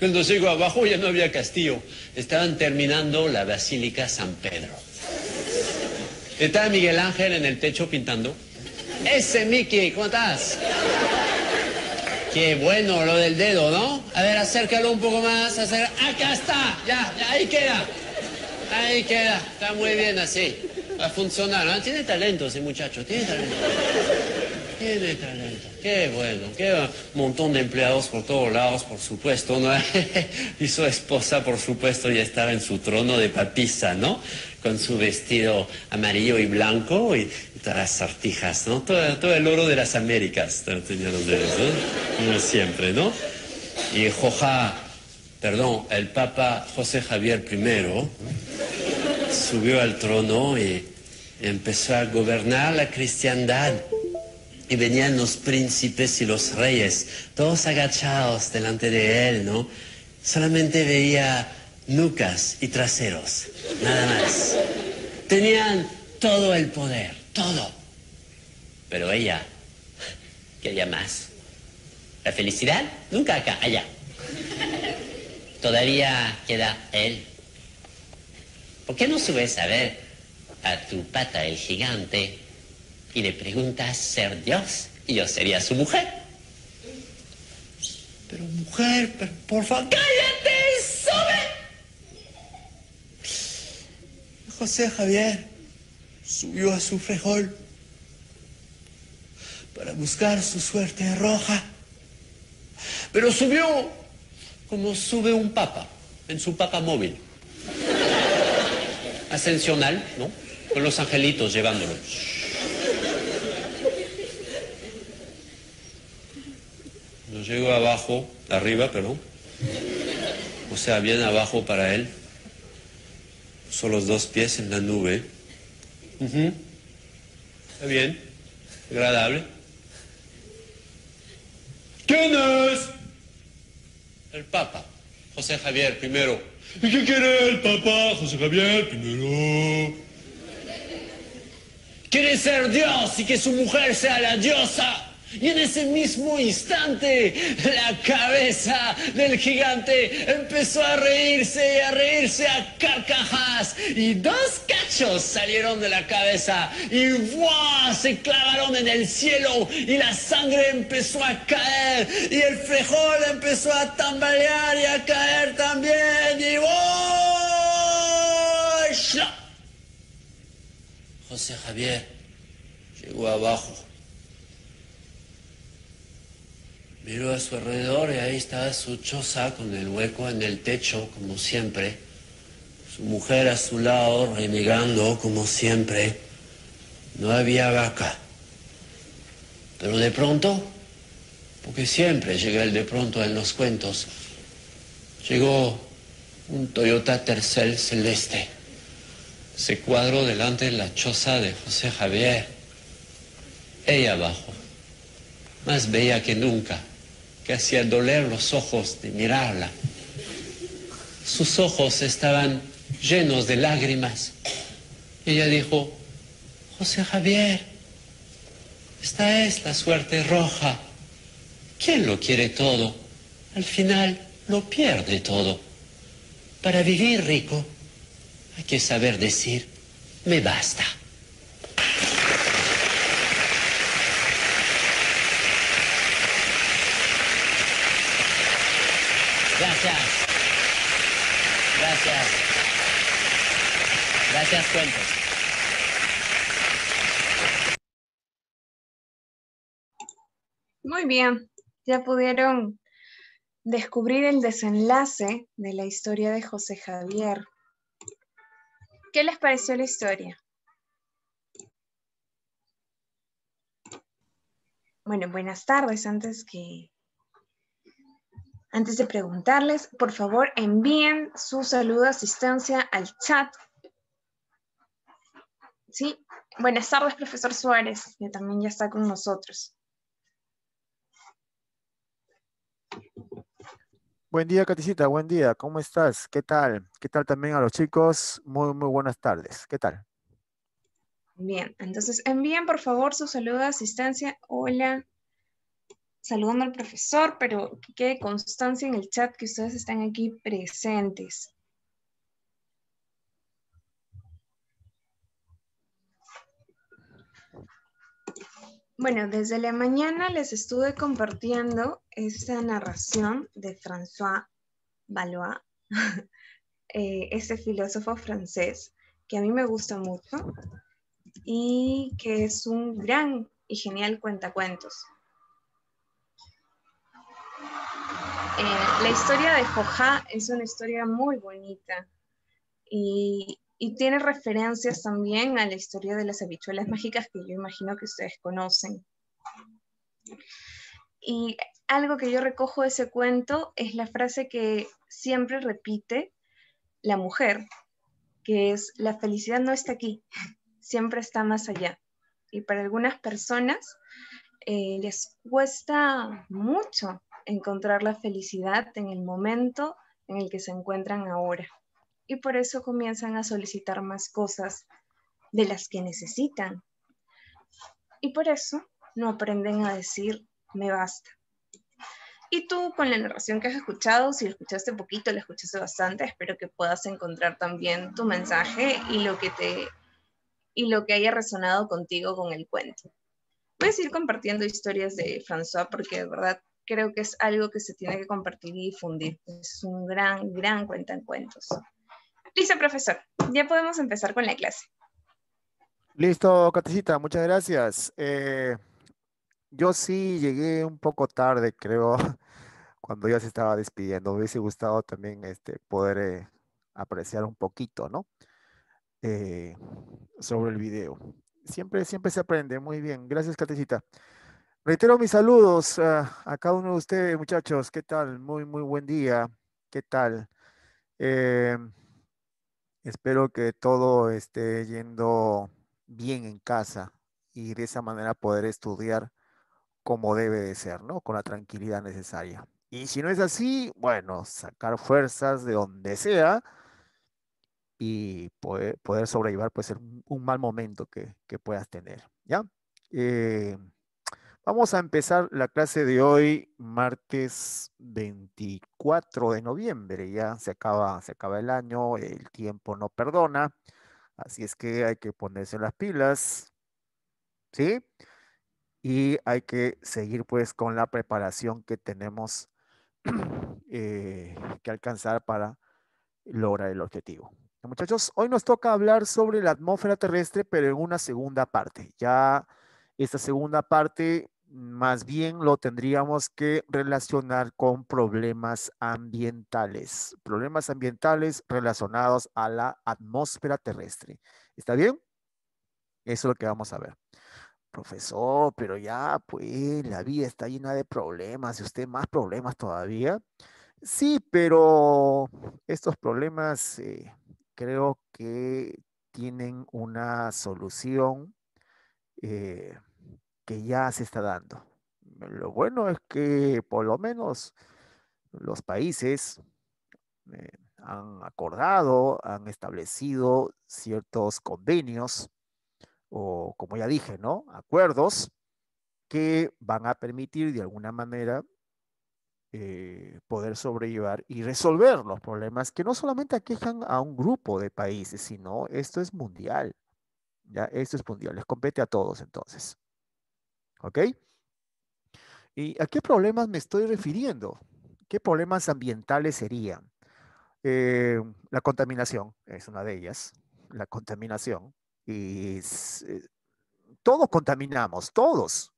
Cuando sigo abajo ya no había castillo. Estaban terminando la Basílica San Pedro. Estaba Miguel Ángel en el techo pintando. Ese Mickey, ¿cómo estás? Qué bueno lo del dedo, ¿no? A ver, acércalo un poco más. Acá está. Ya, ahí queda. Ahí queda. Está muy bien así. Va a funcionar. Tiene talento ese muchacho. Tiene talento. Tiene talento. Qué bueno, qué montón de empleados por todos lados, por supuesto, ¿no? y su esposa, por supuesto, ya estaba en su trono de papisa, ¿no? Con su vestido amarillo y blanco y, todas las artijas, ¿no? Todo, el oro de las Américas tenían los dedos, ¿no? Como siempre, ¿no? Y Joja, perdón, el Papa José Javier I subió al trono y empezó a gobernar la cristiandad y venían los príncipes y los reyes, todos agachados delante de él, ¿no? Solamente veía nucas y traseros, nada más. Tenían todo el poder, todo. Pero ella quería más. La felicidad nunca acá, allá. Todavía queda él. ¿Por qué no subes a ver a tu pata el gigante y le a ser Dios y yo sería su mujer. Pero mujer, por favor, cállate, sube. José Javier subió a su frijol para buscar su suerte roja, pero subió como sube un papa en su papa móvil. Ascensional, ¿no? Con los angelitos llevándolo. No llego abajo, arriba, perdón. O sea, bien abajo para él. Son los dos pies en la nube. Está bien. Agradable. ¿Quién es? El Papa, José Javier primero. ¿Y qué quiere el Papa, José Javier primero? Quiere ser Dios y que su mujer sea la diosa. Y en ese mismo instante, la cabeza del gigante empezó a reírse y a reírse a carcajas. Y dos cachos salieron de la cabeza y ¡buah! se clavaron en el cielo y la sangre empezó a caer y el frijol empezó a tambalear y a caer también. Y José Javier llegó abajo Miró a su alrededor y ahí estaba su choza con el hueco en el techo, como siempre. Su mujer a su lado, renegando, como siempre. No había vaca. Pero de pronto, porque siempre llega el de pronto en los cuentos, llegó un Toyota Tercel celeste. Se cuadró delante de la choza de José Javier. Ella abajo, más bella que nunca que hacía doler los ojos de mirarla. Sus ojos estaban llenos de lágrimas. Ella dijo, José Javier, esta es la suerte roja. ¿Quién lo quiere todo? Al final lo pierde todo. Para vivir rico hay que saber decir, me basta. Gracias. Gracias. Gracias, cuentos. Muy bien, ya pudieron descubrir el desenlace de la historia de José Javier. ¿Qué les pareció la historia? Bueno, buenas tardes antes que antes de preguntarles, por favor envíen su saludo de asistencia al chat. ¿Sí? Buenas tardes, profesor Suárez, que también ya está con nosotros. Buen día, Caticita, buen día. ¿Cómo estás? ¿Qué tal? ¿Qué tal también a los chicos? Muy, muy buenas tardes. ¿Qué tal? Bien, entonces envíen por favor su saludo de asistencia. Hola, saludando al profesor, pero que quede constancia en el chat que ustedes están aquí presentes. Bueno, desde la mañana les estuve compartiendo esta narración de François Valois, eh, este filósofo francés que a mí me gusta mucho y que es un gran y genial cuentacuentos. Eh, la historia de Joja es una historia muy bonita y, tiene referencias también a la historia de las habichuelas mágicas que yo imagino que ustedes conocen. Y algo que yo recojo de ese cuento es la frase que siempre repite la mujer, que es, la felicidad no está aquí, siempre está más allá. Y para algunas personas eh, les cuesta mucho encontrar la felicidad en el momento en el que se encuentran ahora. Y por eso comienzan a solicitar más cosas de las que necesitan. Y por eso no aprenden a decir me basta. Y tú con la narración que has escuchado, si la escuchaste poquito, la escuchaste bastante, espero que puedas encontrar también tu mensaje y lo que te y lo que haya resonado contigo con el cuento. Voy a seguir compartiendo historias de François porque de verdad creo que es algo que se tiene que compartir y difundir. Es un gran, gran cuenta en cuentos. Listo, profesor. Ya podemos empezar con la clase. Listo, Catecita. Muchas gracias. Eh, yo sí llegué un poco tarde, creo, cuando ya se estaba despidiendo. Me hubiese gustado también este, poder eh, apreciar un poquito, ¿no? Eh, sobre el video. Siempre, siempre se aprende. Muy bien. Gracias, Catecita. Reitero mis saludos a, cada uno de ustedes, muchachos. ¿Qué tal? Muy, muy buen día. ¿Qué tal? Em, espero que todo esté yendo bien en casa y de esa manera poder estudiar como debe de ser, ¿no? Con la tranquilidad necesaria. Y si no es así, bueno, sacar fuerzas de donde sea y poder, poder sobrellevar pues un mal momento que, puedas tener, ¿ya? Em, Vamos a empezar la clase de hoy, martes 24 de noviembre. Ya se acaba, se acaba el año, el tiempo no perdona. Así es que hay que ponerse las pilas, ¿sí? Y hay que seguir pues con la preparación que tenemos eh, que alcanzar para lograr el objetivo. Muchachos, hoy nos toca hablar sobre la atmósfera terrestre, pero en una segunda parte. Ya esta segunda parte más bien lo tendríamos que relacionar con problemas ambientales, problemas ambientales relacionados a la atmósfera terrestre. ¿Está bien? Eso es lo que vamos a ver. Profesor, pero ya, pues, la vida está llena de problemas y usted más problemas todavía. Sí, pero estos problemas eh, creo que tienen una solución. Eh, que ya se está dando. Lo bueno es que por lo menos los países eh, han acordado, han establecido ciertos convenios o, como ya dije, ¿no? Acuerdos que van a permitir de alguna manera eh, poder sobrellevar y resolver los problemas que no solamente aquejan a un grupo de países, sino esto es mundial. Ya, esto es mundial, les compete a todos entonces. ¿Ok? ¿Y a qué problemas me estoy refiriendo? ¿Qué problemas ambientales serían? Eh, la contaminación es una de ellas, la contaminación. Y eh, todos contaminamos, todos.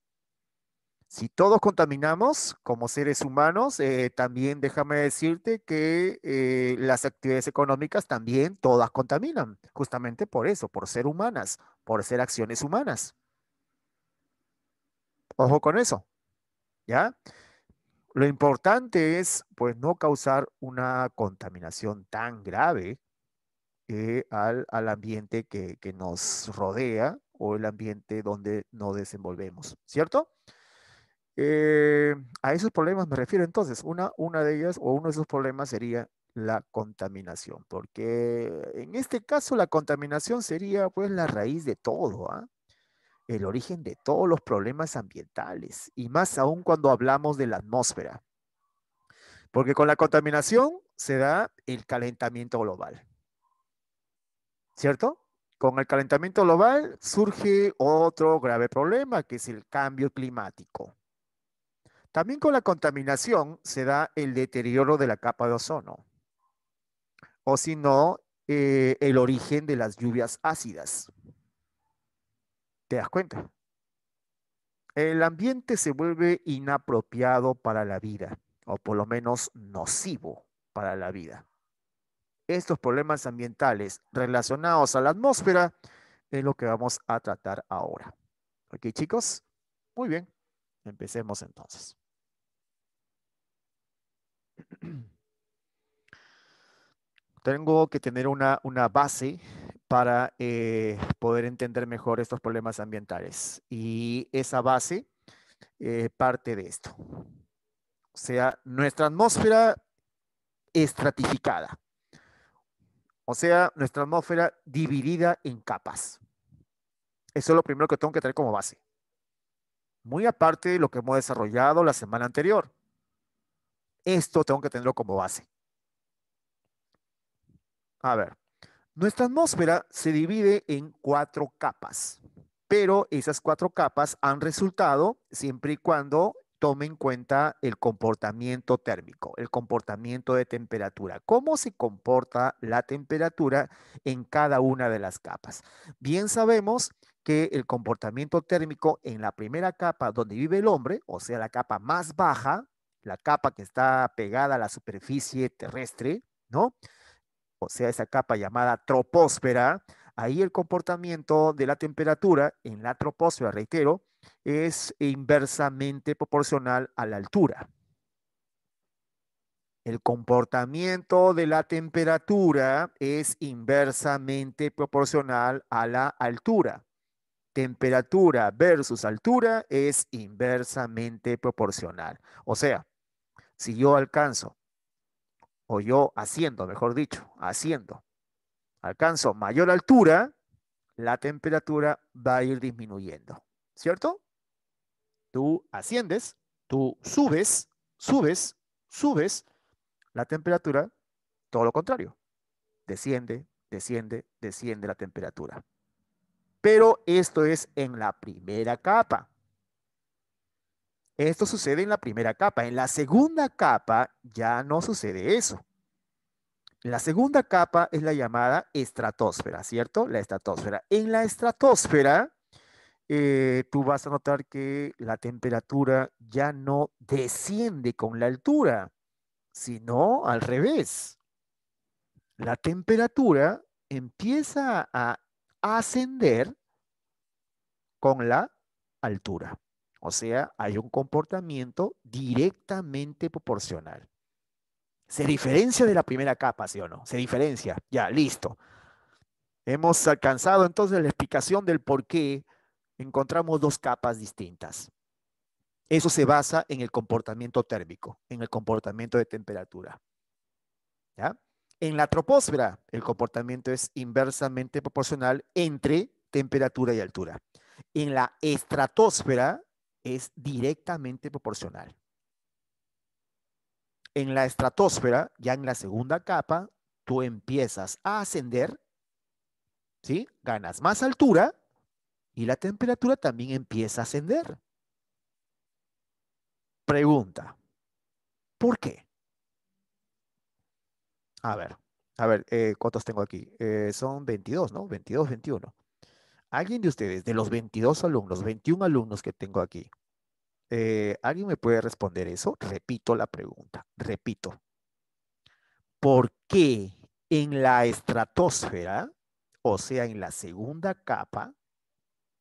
Si todos contaminamos como seres humanos, eh, también déjame decirte que las actividades económicas también todas contaminan, justamente por eso, por ser humanas, por ser acciones humanas. Ojo con eso, ¿ya? Lo importante es, pues, no causar una contaminación tan grave al, ambiente que, nos rodea o el ambiente donde nos desenvolvemos, ¿cierto? Eh, a esos problemas me refiero entonces. Una, una de ellas o uno de esos problemas sería la contaminación, porque en este caso la contaminación sería pues la raíz de todo, ¿ah? el origen de todos los problemas ambientales, y más aún cuando hablamos de la atmósfera. Porque con la contaminación se da el calentamiento global. ¿Cierto? Con el calentamiento global surge otro grave problema, que es el cambio climático. También con la contaminación se da el deterioro de la capa de ozono, o si no, eh, el origen de las lluvias ácidas. ¿Te das cuenta? El ambiente se vuelve inapropiado para la vida, o por lo menos nocivo para la vida. Estos problemas ambientales relacionados a la atmósfera es lo que vamos a tratar ahora. ¿Ok, chicos? Muy bien. Empecemos entonces. Tengo que tener una, una base para eh, poder entender mejor estos problemas ambientales. Y esa base eh, parte de esto. O sea, nuestra atmósfera estratificada. O sea, nuestra atmósfera dividida en capas. Eso es lo primero que tengo que tener como base. Muy aparte de lo que hemos desarrollado la semana anterior. Esto tengo que tenerlo como base. A ver. Nuestra atmósfera se divide en cuatro capas, pero esas cuatro capas han resultado siempre y cuando tomen en cuenta el comportamiento térmico, el comportamiento de temperatura, cómo se comporta la temperatura en cada una de las capas. Bien sabemos que el comportamiento térmico en la primera capa donde vive el hombre, o sea, la capa más baja, la capa que está pegada a la superficie terrestre, ¿no? o sea, esa capa llamada tropósfera, ahí el comportamiento de la temperatura en la troposfera, reitero, es inversamente proporcional a la altura. El comportamiento de la temperatura es inversamente proporcional a la altura. Temperatura versus altura es inversamente proporcional. O sea, si yo alcanzo o yo haciendo, mejor dicho, haciendo, alcanzo mayor altura, la temperatura va a ir disminuyendo, ¿cierto? Tú asciendes, tú subes, subes, subes, la temperatura, todo lo contrario, desciende, desciende, desciende la temperatura. Pero esto es en la primera capa. Esto sucede en la primera capa. En la segunda capa ya no sucede eso. La segunda capa es la llamada estratosfera, ¿cierto? La estratosfera. En la estratosfera, eh, tú vas a notar que la temperatura ya no desciende con la altura, sino al revés. La temperatura empieza a ascender con la altura. O sea, hay un comportamiento directamente proporcional. Se diferencia de la primera capa, ¿sí o no? Se diferencia. Ya, listo. Hemos alcanzado entonces la explicación del por qué encontramos dos capas distintas. Eso se basa en el comportamiento térmico, en el comportamiento de temperatura. En la troposfera, el comportamiento es inversamente proporcional entre temperatura y altura. En la estratosfera, es directamente proporcional. En la estratosfera, ya en la segunda capa, tú empiezas a ascender, ¿sí? Ganas más altura y la temperatura también empieza a ascender. Pregunta, ¿por qué? A ver, a ver, eh, ¿cuántos tengo aquí? Eh, son 22, ¿no? 22, 21 alguien de ustedes, de los 22 alumnos, 21 alumnos que tengo aquí, eh, ¿alguien me puede responder eso? Repito la pregunta, repito. ¿Por qué en la estratosfera, o sea, en la segunda capa,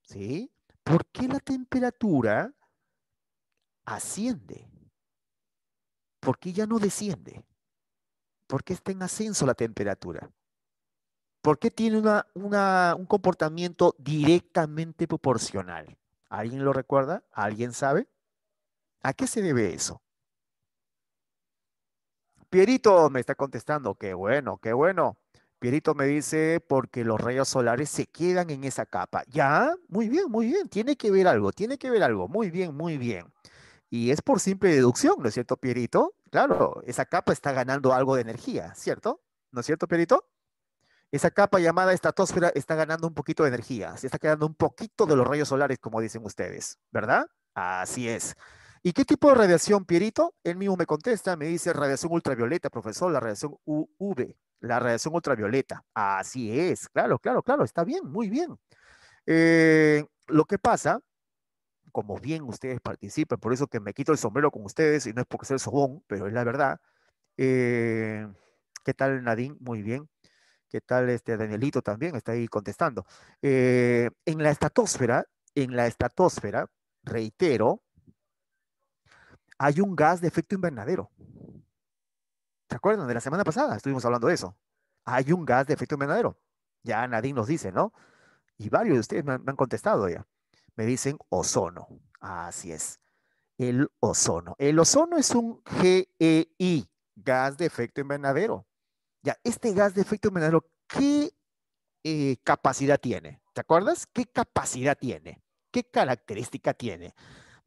¿sí? ¿Por qué la temperatura asciende? ¿Por qué ya no desciende? ¿Por qué está en ascenso la temperatura? ¿Por qué tiene una, un comportamiento directamente proporcional? ¿Alguien lo recuerda? ¿Alguien sabe? ¿A qué se debe eso? Pierito me está contestando, qué bueno, qué bueno. Pierito me dice, porque los rayos solares se quedan en esa capa. Ya, muy bien, muy bien, tiene que ver algo, tiene que ver algo, muy bien, muy bien. Y es por simple deducción, ¿no es cierto, Pierito? Claro, esa capa está ganando algo de energía, ¿cierto? ¿No es cierto, Pierito? esa capa llamada estratosfera está ganando un poquito de energía, se está quedando un poquito de los rayos solares, como dicen ustedes, ¿verdad? Así es. ¿Y qué tipo de radiación, Pierito? Él mismo me contesta, me dice radiación ultravioleta, profesor, la radiación UV, la radiación ultravioleta. Así es, claro, claro, claro, está bien, muy bien. Eh, lo que pasa, como bien ustedes participan, por eso que me quito el sombrero con ustedes, y no es porque el sobón, pero es la verdad. Eh, ¿Qué tal, Nadine? Muy bien. ¿Qué tal este Danielito también está ahí contestando? Eh, en la estratosfera, en la estratosfera, reitero, hay un gas de efecto invernadero. ¿Se acuerdan? De la semana pasada estuvimos hablando de eso. Hay un gas de efecto invernadero. Ya nadie nos dice, ¿no? Y varios de ustedes me han contestado ya. Me dicen ozono. Así es. El ozono. El ozono es un GEI, gas de efecto invernadero. Ya, este gas de efecto invernadero, ¿qué eh, capacidad tiene? ¿Te acuerdas? ¿Qué capacidad tiene? ¿Qué característica tiene?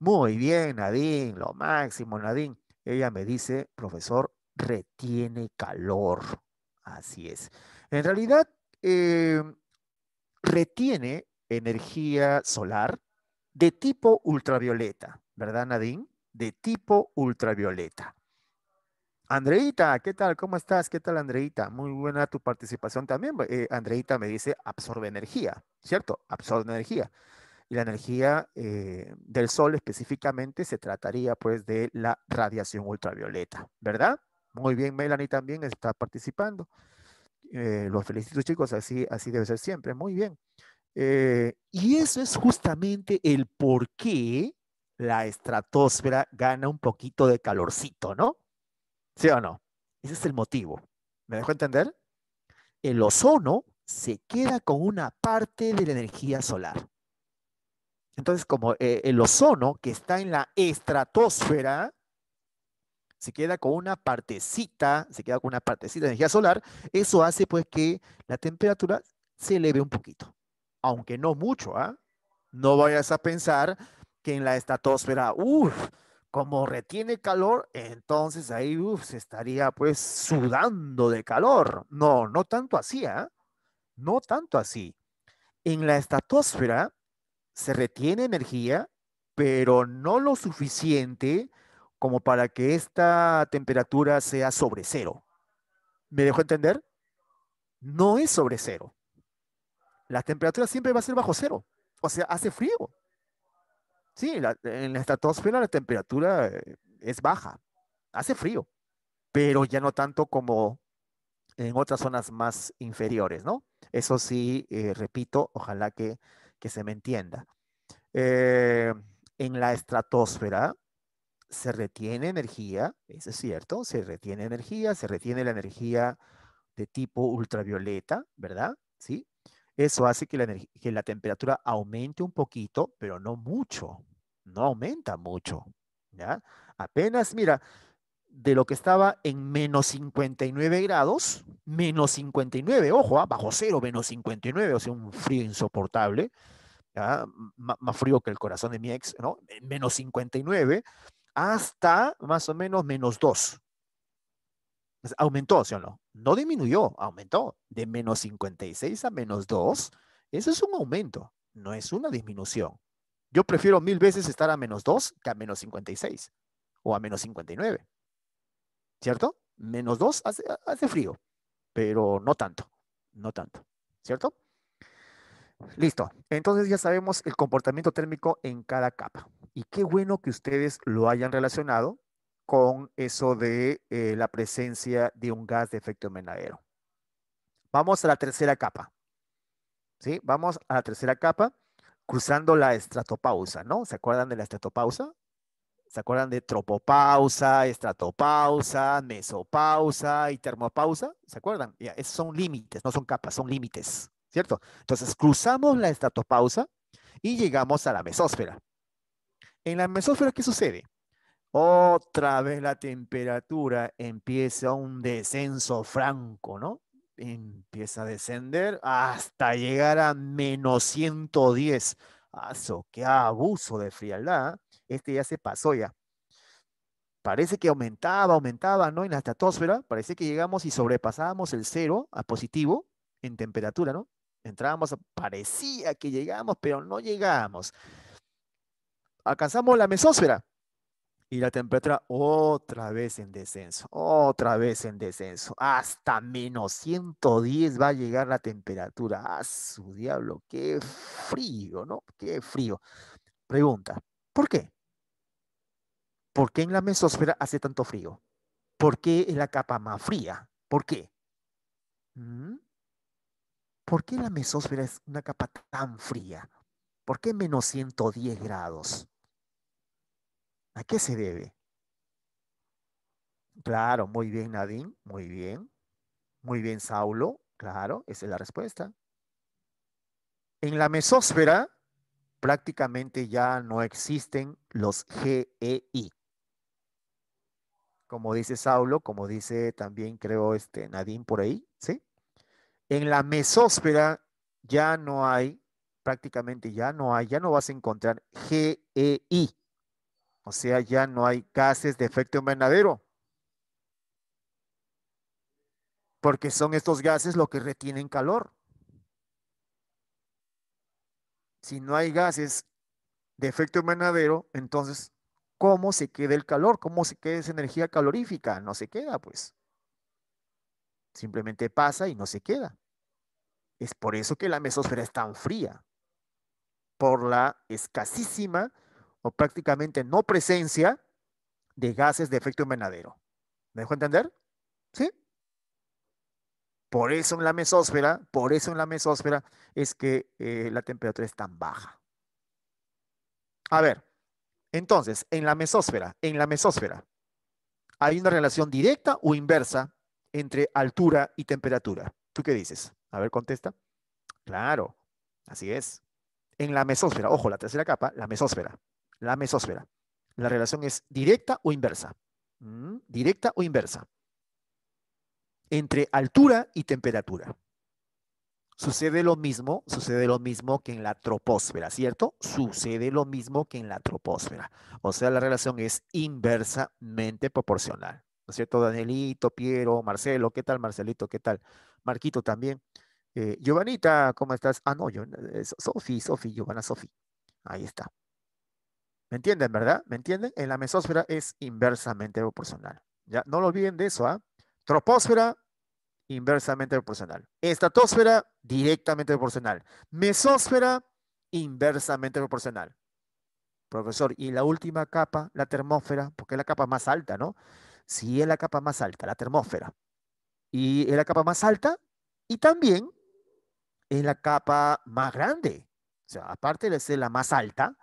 Muy bien, Nadine, lo máximo, Nadine. Ella me dice, profesor, retiene calor. Así es. En realidad, eh, retiene energía solar de tipo ultravioleta, ¿verdad, Nadine? De tipo ultravioleta. Andreita, ¿qué tal? ¿Cómo estás? ¿Qué tal, Andreita? Muy buena tu participación también. Eh, Andreita me dice, absorbe energía, ¿cierto? Absorbe energía. Y la energía eh, del sol específicamente se trataría pues de la radiación ultravioleta, ¿verdad? Muy bien, Melanie también está participando. Eh, los felicito chicos, así, así debe ser siempre, muy bien. y eso es justamente el por qué la estratosfera gana un poquito de calorcito, ¿no? ¿Sí o no? Ese es el motivo. ¿Me dejo entender? El ozono se queda con una parte de la energía solar. Entonces, como eh, el ozono que está en la estratosfera, se queda con una partecita, se queda con una partecita de energía solar, eso hace pues que la temperatura se eleve un poquito, aunque no mucho, ¿ah? No vayas a pensar que en la estratosfera, uff, como retiene calor, entonces ahí se estaría pues sudando de calor. No, no tanto así, ¿ah? No tanto así. En la estratosfera se retiene energía, pero no lo suficiente como para que esta temperatura sea sobre cero. ¿Me dejó entender? No es sobre cero. La temperatura siempre va a ser bajo cero. O sea, hace frío. Sí, en la estratosfera la temperatura eh, es baja, hace frío, pero ya no tanto como en otras zonas más inferiores, ¿no? Eso sí, eh, repito, ojalá que, se me entienda. Eh, en la estratosfera se retiene energía, eso es cierto, se retiene energía, se retiene la energía de tipo ultravioleta, ¿verdad? Sí, eso hace que la, temperatura aumente un poquito, pero no mucho. No aumenta mucho. ¿ya? Apenas, mira, de lo que estaba en menos 59 grados, menos 59, ojo, ¿ah? bajo cero, menos 59, o sea, un frío insoportable, más frío que el corazón de mi ex, ¿no? Menos 59, hasta más o menos menos 2. Aumentó, ¿sí o no? no disminuyó, aumentó de menos 56 a menos 2. eso es un aumento, no es una disminución. Yo prefiero mil veces estar a menos 2 que a menos 56 o a menos 59. ¿Cierto? Menos 2 hace frío, pero no tanto, no tanto. ¿Cierto? Listo. Entonces ya sabemos el comportamiento térmico en cada capa. Y qué bueno que ustedes lo hayan relacionado con eso de eh, la presencia de un gas de efecto invernadero. Vamos a la tercera capa. ¿Sí? Vamos a la tercera capa, cruzando la estratopausa, ¿no? ¿Se acuerdan de la estratopausa? ¿Se acuerdan de tropopausa, estratopausa, mesopausa y termopausa? ¿Se acuerdan? Ya, esos son límites, no son capas, son límites, ¿cierto? Entonces, cruzamos la estratopausa y llegamos a la mesósfera. En la mesósfera, ¿qué sucede? otra vez la temperatura empieza un descenso franco, ¿no? Empieza a descender hasta llegar a menos 110. ¡Aso! ¡Qué abuso de frialdad! ¿ah? Este ya se pasó ya. Parece que aumentaba, aumentaba, ¿no? En la estratosfera, parece que llegamos y sobrepasábamos el cero a positivo en temperatura, ¿no? Entrábamos, parecía que llegamos, pero no llegamos. Alcanzamos la mesósfera, y la temperatura otra vez en descenso, otra vez en descenso, hasta menos 110 va a llegar la temperatura. ¡Ah, su diablo! ¡Qué frío, ¿no? ¡Qué frío! Pregunta, ¿por qué? ¿Por qué en la mesósfera hace tanto frío? ¿Por qué es la capa más fría? ¿Por qué? ¿Mm? ¿Por qué la mesósfera es una capa tan fría? ¿Por qué menos 110 grados? ¿A qué se debe? Claro, muy bien, Nadine, muy bien. Muy bien, Saulo, claro, esa es la respuesta. En la mesósfera prácticamente ya no existen los GEI. Como dice Saulo, como dice también creo este Nadine por ahí, ¿sí? En la mesósfera ya no hay, prácticamente ya no hay, ya no vas a encontrar GEI. O sea, ya no hay gases de efecto invernadero. Porque son estos gases los que retienen calor. Si no hay gases de efecto invernadero, entonces, ¿cómo se queda el calor? ¿Cómo se queda esa energía calorífica? No se queda, pues. Simplemente pasa y no se queda. Es por eso que la mesósfera es tan fría, por la escasísima o prácticamente no presencia de gases de efecto invernadero. ¿Me dejo entender? ¿Sí? Por eso en la mesósfera, por eso en la mesósfera es que eh, la temperatura es tan baja. A ver, entonces, en la mesósfera, en la mesósfera, ¿hay una relación directa o inversa entre altura y temperatura? ¿Tú qué dices? A ver, contesta. Claro, así es. En la mesósfera, ojo, la tercera capa, la mesósfera la mesósfera, La relación es directa o inversa. Mm, directa o inversa. Entre altura y temperatura. Sucede lo mismo, sucede lo mismo que en la troposfera, ¿cierto? Sucede lo mismo que en la troposfera. O sea, la relación es inversamente proporcional. ¿No es cierto? Danielito, Piero, Marcelo, ¿qué tal Marcelito? ¿Qué tal? Marquito también. Eh, Giovanita, ¿cómo estás? Ah, no, yo, eh, Sofi, Sofi, Giovanna Sofi. Ahí está. ¿Me entienden, verdad? ¿Me entienden? En la mesósfera es inversamente proporcional. ¿ya? No lo olviden de eso. ¿ah? Troposfera, inversamente proporcional. Estratosfera, directamente proporcional. Mesósfera, inversamente proporcional. Profesor, y la última capa, la termósfera, porque es la capa más alta, ¿no? Sí, es la capa más alta, la termósfera. Y es la capa más alta y también es la capa más grande. O sea, aparte de ser la más alta,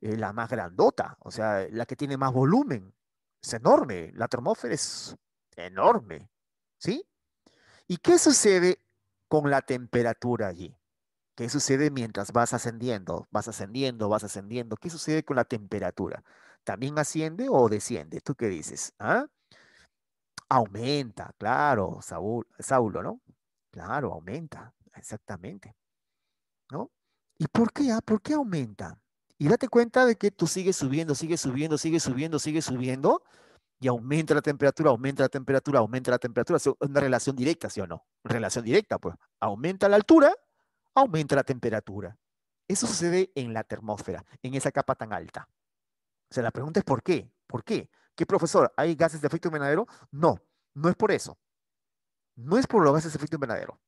eh, la más grandota, o sea, la que tiene más volumen. Es enorme, la termósfera es enorme, ¿sí? ¿Y qué sucede con la temperatura allí? ¿Qué sucede mientras vas ascendiendo? Vas ascendiendo, vas ascendiendo. ¿Qué sucede con la temperatura? ¿También asciende o desciende? ¿Tú qué dices? ¿Ah? Aumenta, claro, Saúl, Saulo, ¿no? Claro, aumenta, exactamente. ¿No? ¿Y por qué? Ah? ¿Por qué aumenta? Y date cuenta de que tú sigues subiendo, sigues subiendo, sigues subiendo, sigues subiendo, y aumenta la temperatura, aumenta la temperatura, aumenta la temperatura. Es una relación directa, ¿sí o no? Relación directa, pues. Aumenta la altura, aumenta la temperatura. Eso sucede en la termósfera, en esa capa tan alta. O sea, la pregunta es ¿por qué? ¿Por qué? ¿Qué profesor? ¿Hay gases de efecto invernadero? No, no es por eso. No es por los gases de efecto invernadero.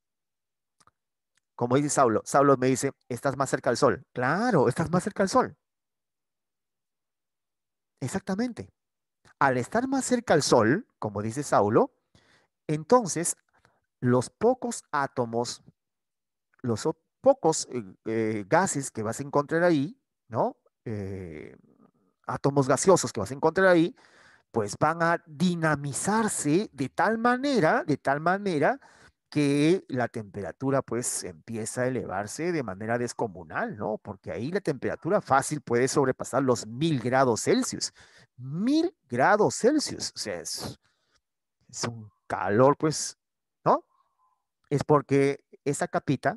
Como dice Saulo, Saulo me dice, estás más cerca al sol. Claro, estás más cerca al sol. Exactamente. Al estar más cerca al sol, como dice Saulo, entonces los pocos átomos, los pocos eh, eh, gases que vas a encontrar ahí, ¿no? Eh, átomos gaseosos que vas a encontrar ahí, pues van a dinamizarse de tal manera, de tal manera que la temperatura pues empieza a elevarse de manera descomunal, ¿no? Porque ahí la temperatura fácil puede sobrepasar los mil grados Celsius. Mil grados Celsius, o sea, es, un calor pues, ¿no? Es porque esa capita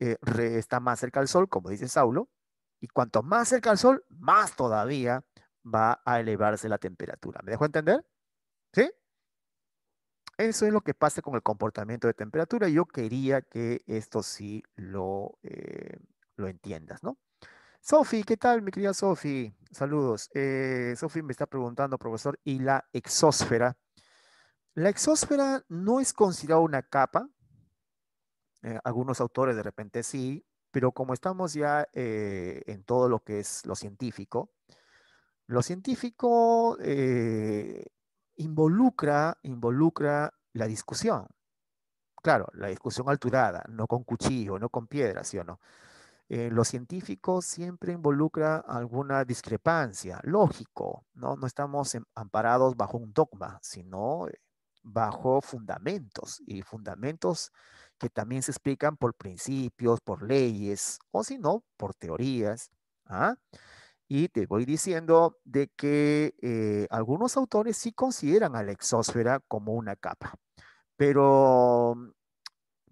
eh, está más cerca al sol, como dice Saulo, y cuanto más cerca al sol, más todavía va a elevarse la temperatura. ¿Me dejo entender? ¿Sí? Eso es lo que pasa con el comportamiento de temperatura. Yo quería que esto sí lo, eh, lo entiendas, ¿no? Sofi, ¿qué tal, mi querida Sofi? Saludos. Eh, Sofi me está preguntando, profesor, ¿y la exósfera? La exósfera no es considerada una capa. Eh, algunos autores de repente sí, pero como estamos ya en todo lo que es lo científico, lo científico involucra, involucra la discusión. Claro, la discusión alturada, no con cuchillo, no con piedra, ¿sí o no? Eh, los científicos siempre involucra alguna discrepancia, lógico, ¿no? No estamos amparados bajo un dogma, sino eh, bajo fundamentos y fundamentos que también se explican por principios, por leyes o si no, por teorías. ¿ah? Y te voy diciendo de que eh, algunos autores sí consideran a la exósfera como una capa, pero mm,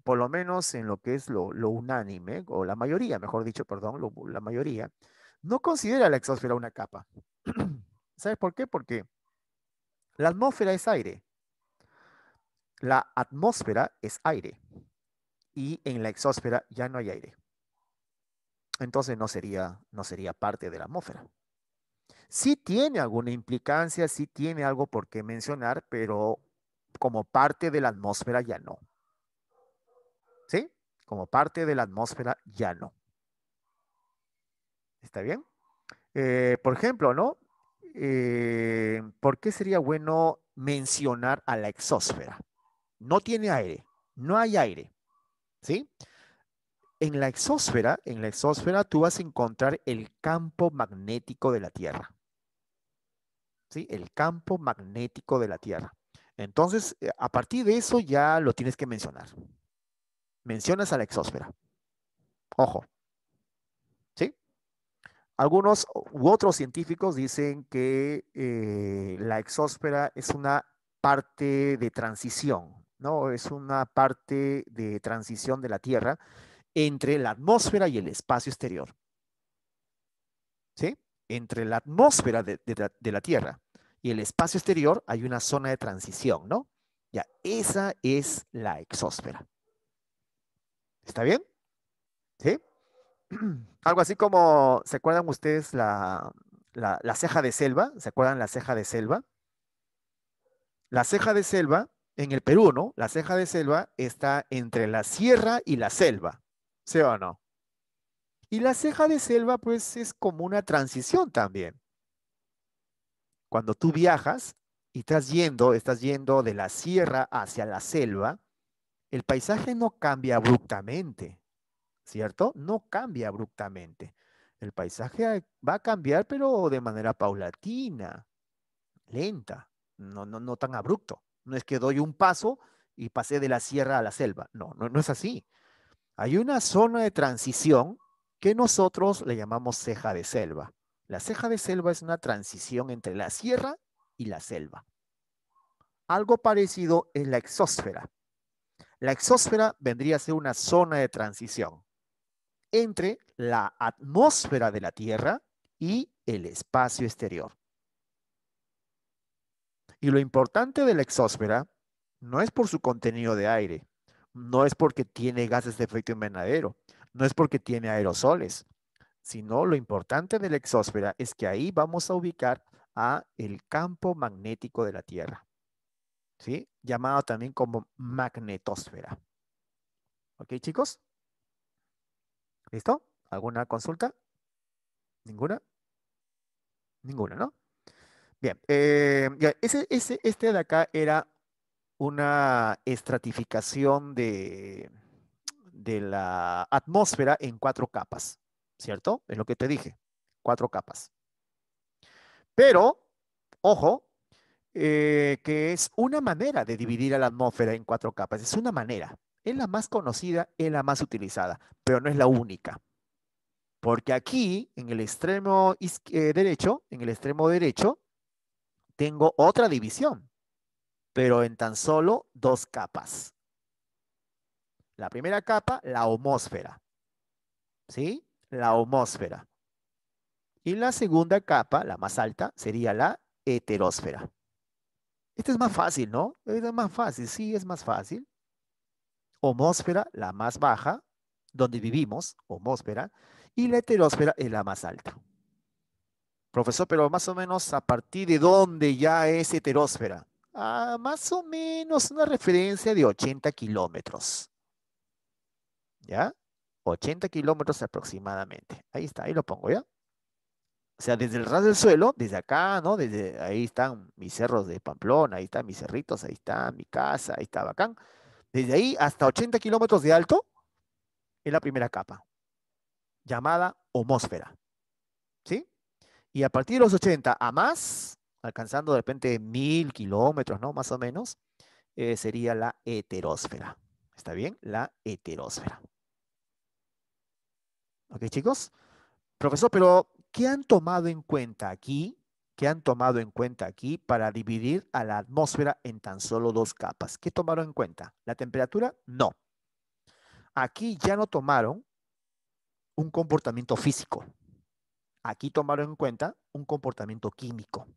por lo menos en lo que es lo, unánime, o la mayoría, mejor dicho, perdón, la mayoría, no considera la exósfera una capa. ¿Sabes por qué? Porque la atmósfera es aire. La atmósfera es aire. Y en la exósfera ya no hay aire entonces no sería, no sería parte de la atmósfera. Sí tiene alguna implicancia, sí tiene algo por qué mencionar, pero como parte de la atmósfera ya no. ¿Sí? Como parte de la atmósfera ya no. ¿Está bien? Eh, por ejemplo, ¿no? Eh, ¿Por qué sería bueno mencionar a la exósfera? No tiene aire, no hay aire. ¿Sí? En la exósfera, en la exósfera tú vas a encontrar el campo magnético de la Tierra. ¿Sí? El campo magnético de la Tierra. Entonces, eh, a partir de eso ya lo tienes que mencionar. Mencionas a la exósfera. Ojo. ¿Sí? Algunos u otros científicos dicen que eh, la exósfera es una parte de transición, ¿no? Es una parte de transición de la Tierra entre la atmósfera y el espacio exterior. ¿Sí? Entre la atmósfera de, la Tierra y el espacio exterior hay una zona de transición, ¿no? Ya, esa es la exósfera. ¿Está bien? ¿Sí? Algo así como, ¿se acuerdan ustedes la, ceja de selva? ¿Se acuerdan la ceja de selva? La ceja de selva, en el Perú, ¿no? La ceja de selva está entre la sierra y la selva. ¿Sí o no? Y la ceja de selva, pues, es como una transición también. Cuando tú viajas y estás yendo, estás yendo de la sierra hacia la selva, el paisaje no cambia abruptamente, ¿cierto? No cambia abruptamente. El paisaje va a cambiar, pero de manera paulatina, lenta, no, no, tan abrupto. No es que doy un paso y pasé de la sierra a la selva. no, no es así. Hay una zona de transición que nosotros le llamamos ceja de selva. La ceja de selva es una transición entre la sierra y la selva. Algo parecido es la exósfera. La exósfera vendría a ser una zona de transición entre la atmósfera de la Tierra y el espacio exterior. Y lo importante de la exósfera no es por su contenido de aire, no es porque tiene gases de efecto invernadero, no es porque tiene aerosoles, sino lo importante de la exósfera es que ahí vamos a ubicar a el campo magnético de la Tierra, ¿sí? Llamado también como magnetosfera. ¿Ok, chicos? ¿Listo? ¿Alguna consulta? ¿Ninguna? Ninguna, ¿no? Bien, eh, ese, ese, este de acá era una estratificación de, de la atmósfera en cuatro capas, ¿cierto? Es lo que te dije, cuatro capas. Pero, ojo, eh, que es una manera de dividir a la atmósfera en cuatro capas, es una manera, es la más conocida, es la más utilizada, pero no es la única. Porque aquí, en el extremo eh, derecho, en el extremo derecho, tengo otra división, pero en tan solo dos capas. La primera capa, la homósfera. ¿Sí? La homósfera. Y la segunda capa, la más alta, sería la heterósfera. Esta es más fácil, ¿no? es más fácil, sí, es más fácil. Homósfera, la más baja, donde vivimos, homósfera, y la heterósfera es la más alta. Profesor, pero más o menos a partir de dónde ya es heterósfera a ah, más o menos una referencia de 80 kilómetros. ¿Ya? 80 kilómetros aproximadamente. Ahí está, ahí lo pongo, ¿ya? O sea, desde el ras del suelo, desde acá, ¿no? Desde ahí están mis cerros de Pamplona, ahí están mis cerritos, ahí está mi casa, ahí está Bacán. Desde ahí hasta 80 kilómetros de alto es la primera capa, llamada homósfera. ¿Sí? Y a partir de los 80 a más, alcanzando de repente mil kilómetros, ¿no? Más o menos, eh, sería la heterosfera. ¿Está bien? La heterosfera. ¿Ok, chicos? Profesor, pero ¿qué han tomado en cuenta aquí? ¿Qué han tomado en cuenta aquí para dividir a la atmósfera en tan solo dos capas? ¿Qué tomaron en cuenta? ¿La temperatura? No. Aquí ya no tomaron un comportamiento físico. Aquí tomaron en cuenta un comportamiento químico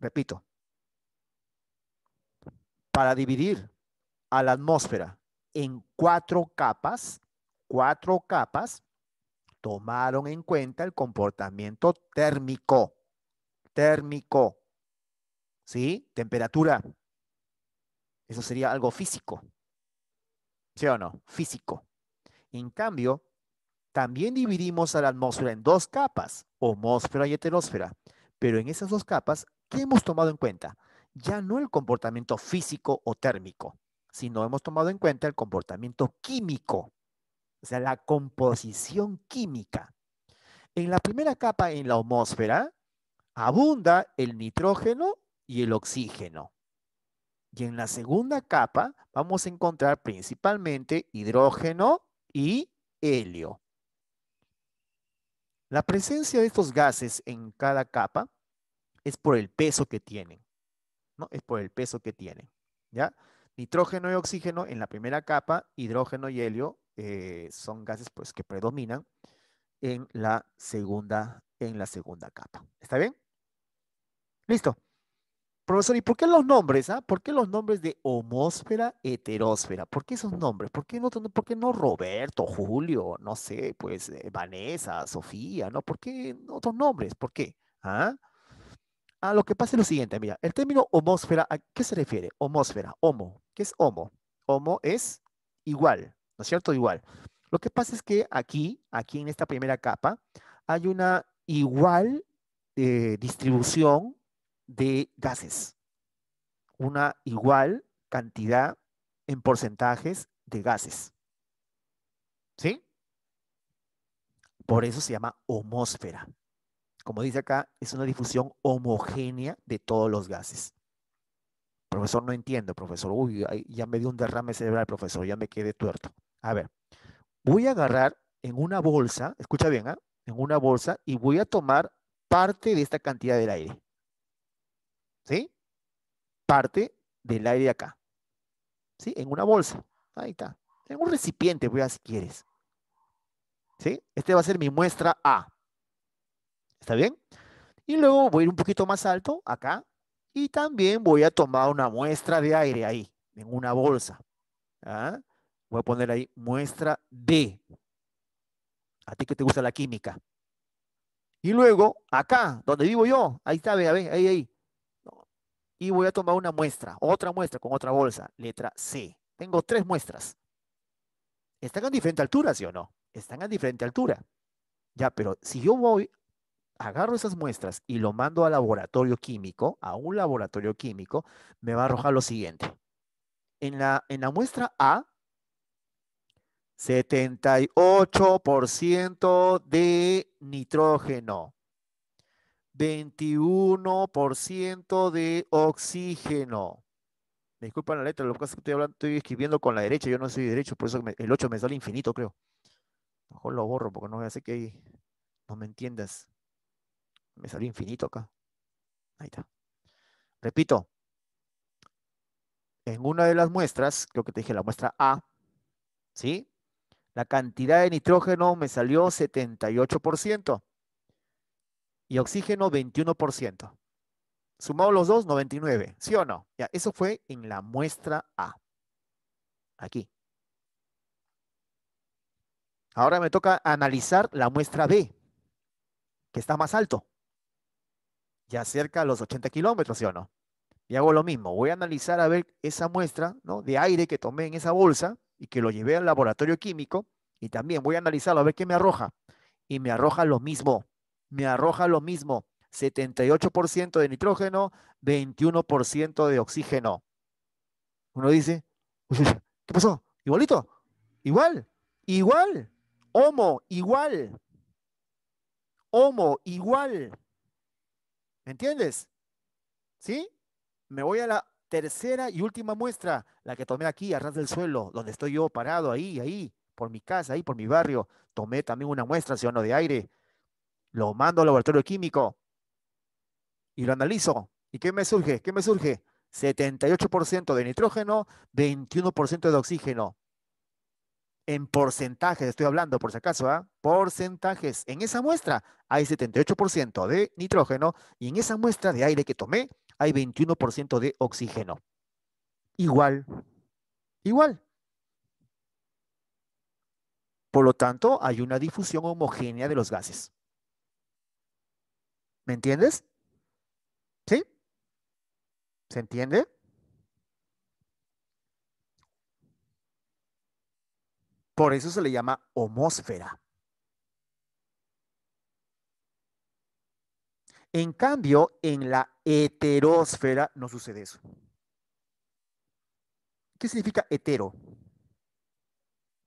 repito, para dividir a la atmósfera en cuatro capas, cuatro capas, tomaron en cuenta el comportamiento térmico, térmico, ¿sí? Temperatura. Eso sería algo físico, ¿sí o no? Físico. En cambio, también dividimos a la atmósfera en dos capas, homósfera y heterósfera, pero en esas dos capas ¿Qué hemos tomado en cuenta? Ya no el comportamiento físico o térmico, sino hemos tomado en cuenta el comportamiento químico, o sea, la composición química. En la primera capa, en la atmósfera, abunda el nitrógeno y el oxígeno. Y en la segunda capa vamos a encontrar principalmente hidrógeno y helio. La presencia de estos gases en cada capa es por el peso que tienen. ¿no? Es por el peso que tienen. ¿ya? Nitrógeno y oxígeno en la primera capa, hidrógeno y helio eh, son gases pues, que predominan en la, segunda, en la segunda capa. ¿Está bien? Listo. Profesor, ¿y por qué los nombres? Ah? ¿Por qué los nombres de homósfera, heterósfera? ¿Por qué esos nombres? ¿Por qué no, no Roberto, Julio, no sé, pues eh, Vanessa, Sofía, ¿no? ¿Por qué otros nombres? ¿Por qué? ¿Ah? Ah, lo que pasa es lo siguiente, mira, el término homósfera, ¿a qué se refiere? Homósfera, homo. ¿Qué es homo? Homo es igual, ¿no es cierto? Igual. Lo que pasa es que aquí, aquí en esta primera capa, hay una igual eh, distribución de gases. Una igual cantidad en porcentajes de gases. ¿Sí? Por eso se llama homósfera como dice acá, es una difusión homogénea de todos los gases. Profesor, no entiendo, profesor. Uy, ya me dio un derrame cerebral, profesor, ya me quedé tuerto. A ver, voy a agarrar en una bolsa, escucha bien, ¿ah? en una bolsa y voy a tomar parte de esta cantidad del aire. ¿Sí? Parte del aire acá. ¿Sí? En una bolsa. Ahí está. En un recipiente, voy pues, a si quieres. ¿Sí? Este va a ser mi muestra A. ¿Está bien? Y luego voy a ir un poquito más alto acá y también voy a tomar una muestra de aire ahí, en una bolsa. ¿ah? Voy a poner ahí muestra d A ti que te gusta la química. Y luego, acá, donde vivo yo, ahí está, a ve, ahí, ahí. Y voy a tomar una muestra, otra muestra con otra bolsa, letra C. Tengo tres muestras. Están a diferente altura, ¿sí o no? Están a diferente altura. Ya, pero si yo voy agarro esas muestras y lo mando a laboratorio químico, a un laboratorio químico, me va a arrojar lo siguiente. En la, en la muestra A, 78% de nitrógeno, 21% de oxígeno. Me disculpan la letra, lo que estoy, hablando, estoy escribiendo con la derecha, yo no soy derecho, por eso el 8 me sale infinito, creo. Mejor lo borro porque no voy a hacer que no me entiendas. Me salió infinito acá. Ahí está. Repito. En una de las muestras, creo que te dije la muestra A, ¿sí? La cantidad de nitrógeno me salió 78% y oxígeno 21%. Sumado los dos, 99, ¿sí o no? Ya, eso fue en la muestra A. Aquí. Ahora me toca analizar la muestra B, que está más alto ya cerca a los 80 kilómetros, ¿sí o no? Y hago lo mismo, voy a analizar a ver esa muestra ¿no? de aire que tomé en esa bolsa y que lo llevé al laboratorio químico y también voy a analizarlo a ver qué me arroja. Y me arroja lo mismo, me arroja lo mismo, 78% de nitrógeno, 21% de oxígeno. Uno dice, ¿qué pasó? Igualito, igual, igual, homo, igual, homo, igual. ¿Me entiendes? ¿Sí? Me voy a la tercera y última muestra, la que tomé aquí, a ras del suelo, donde estoy yo parado, ahí, ahí, por mi casa, ahí, por mi barrio. Tomé también una muestra, si no, de aire. Lo mando al laboratorio químico y lo analizo. ¿Y qué me surge? ¿Qué me surge? 78% de nitrógeno, 21% de oxígeno en porcentajes, estoy hablando por si acaso, ¿ah? porcentajes. En esa muestra hay 78% de nitrógeno y en esa muestra de aire que tomé hay 21% de oxígeno. Igual, igual. Por lo tanto, hay una difusión homogénea de los gases. ¿Me entiendes? ¿Sí? ¿Se entiende? Por eso se le llama homósfera. En cambio, en la heterósfera no sucede eso. ¿Qué significa hetero?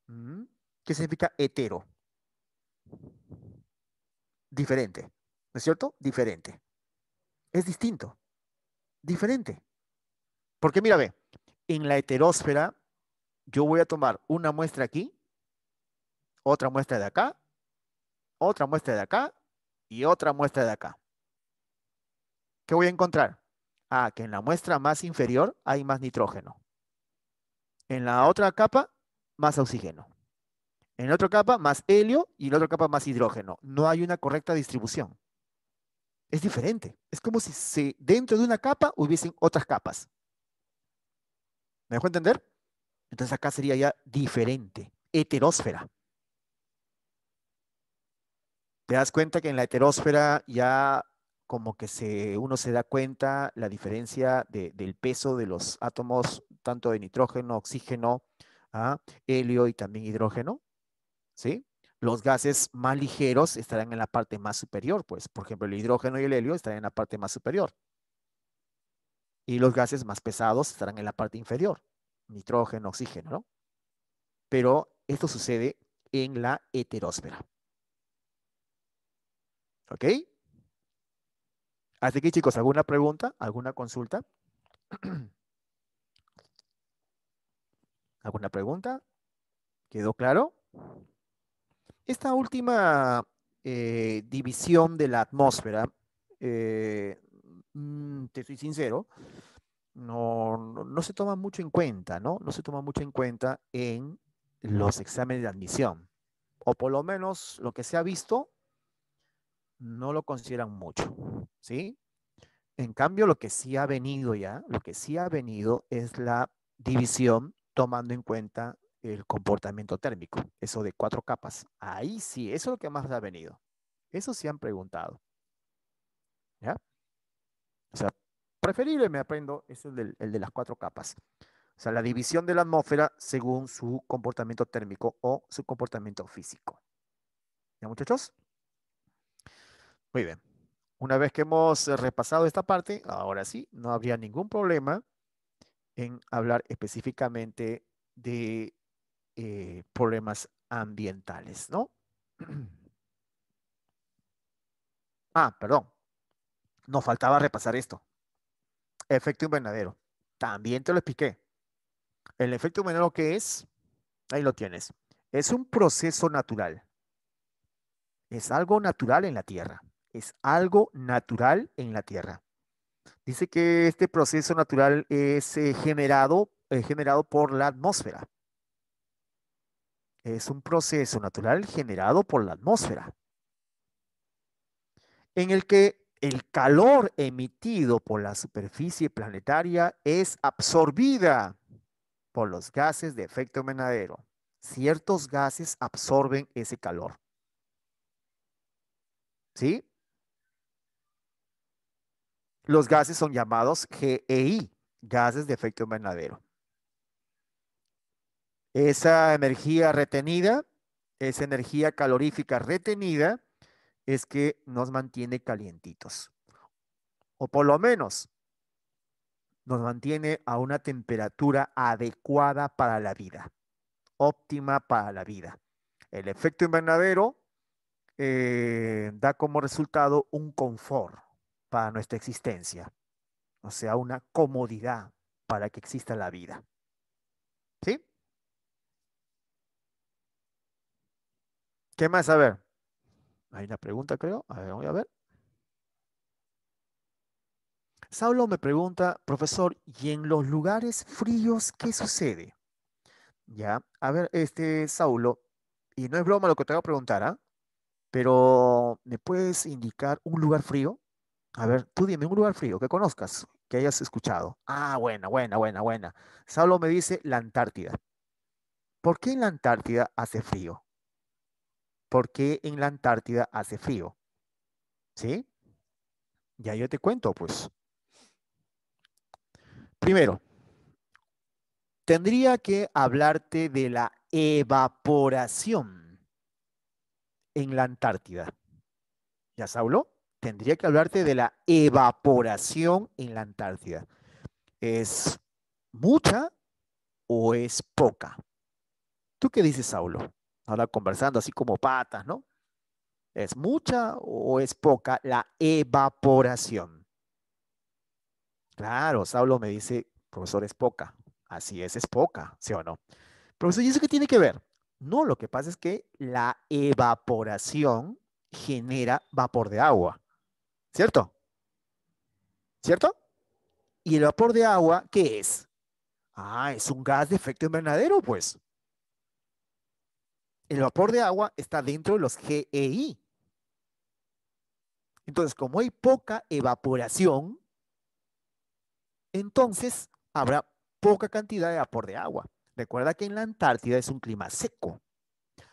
Mm, ¿Qué significa hetero? Diferente. ¿No es cierto? Diferente. Es distinto. Diferente. Porque mira, ve, en la heterósfera, yo voy a tomar una muestra aquí otra muestra de acá, otra muestra de acá y otra muestra de acá. ¿Qué voy a encontrar? Ah, que en la muestra más inferior hay más nitrógeno. En la otra capa, más oxígeno. En la otra capa, más helio y en la otra capa, más hidrógeno. No hay una correcta distribución. Es diferente. Es como si dentro de una capa hubiesen otras capas. ¿Me dejó entender? Entonces acá sería ya diferente. Heterósfera te das cuenta que en la heterósfera ya como que se, uno se da cuenta la diferencia del peso de los átomos, tanto de nitrógeno, oxígeno, ¿ah? helio y también hidrógeno, ¿sí? Los gases más ligeros estarán en la parte más superior, pues, por ejemplo, el hidrógeno y el helio estarán en la parte más superior. Y los gases más pesados estarán en la parte inferior, nitrógeno, oxígeno, ¿no? Pero esto sucede en la heterósfera. ¿Ok? Así que chicos, ¿alguna pregunta? ¿Alguna consulta? ¿Alguna pregunta? ¿Quedó claro? Esta última eh, división de la atmósfera, eh, mm, te soy sincero, no, se toma mucho en cuenta, ¿no? No se toma mucho en cuenta en los exámenes de admisión. O por lo menos lo que se ha visto no lo consideran mucho, ¿sí? En cambio, lo que sí ha venido ya, lo que sí ha venido es la división tomando en cuenta el comportamiento térmico, eso de cuatro capas. Ahí sí, eso es lo que más ha venido. Eso sí han preguntado. ¿Ya? O sea, preferible me aprendo es el, el de las cuatro capas. O sea, la división de la atmósfera según su comportamiento térmico o su comportamiento físico. ¿Ya, muchachos? Muy bien. Una vez que hemos eh, repasado esta parte, ahora sí, no habría ningún problema en hablar específicamente de eh, problemas ambientales, ¿no? Ah, perdón. Nos faltaba repasar esto. Efecto invernadero. También te lo expliqué. El efecto invernadero que es, ahí lo tienes. Es un proceso natural. Es algo natural en la Tierra es algo natural en la Tierra. Dice que este proceso natural es eh, generado, eh, generado por la atmósfera. Es un proceso natural generado por la atmósfera, en el que el calor emitido por la superficie planetaria es absorbida por los gases de efecto invernadero. Ciertos gases absorben ese calor. ¿Sí? Los gases son llamados GEI, gases de efecto invernadero. Esa energía retenida, esa energía calorífica retenida, es que nos mantiene calientitos. O por lo menos nos mantiene a una temperatura adecuada para la vida, óptima para la vida. El efecto invernadero eh, da como resultado un confort, para nuestra existencia, o sea, una comodidad para que exista la vida. ¿Sí? ¿Qué más? A ver. Hay una pregunta, creo. A ver, voy a ver. Saulo me pregunta, profesor, ¿y en los lugares fríos qué sucede? Ya, a ver, este, Saulo, y no es broma lo que te voy a preguntar, ¿ah? Pero, ¿me puedes indicar un lugar frío? A ver, tú dime un lugar frío que conozcas, que hayas escuchado. Ah, buena, buena, buena, buena. Saulo me dice la Antártida. ¿Por qué en la Antártida hace frío? ¿Por qué en la Antártida hace frío? ¿Sí? Ya yo te cuento, pues. Primero, tendría que hablarte de la evaporación en la Antártida. ¿Ya Saulo? tendría que hablarte de la evaporación en la Antártida. ¿Es mucha o es poca? ¿Tú qué dices, Saulo? Ahora conversando así como patas, ¿no? ¿Es mucha o es poca la evaporación? Claro, Saulo me dice, profesor, es poca. Así es, es poca, ¿sí o no? Profesor, ¿y eso qué tiene que ver? No, lo que pasa es que la evaporación genera vapor de agua. ¿Cierto? ¿Cierto? ¿Y el vapor de agua qué es? Ah, es un gas de efecto invernadero, pues. El vapor de agua está dentro de los GEI. Entonces, como hay poca evaporación, entonces habrá poca cantidad de vapor de agua. Recuerda que en la Antártida es un clima seco.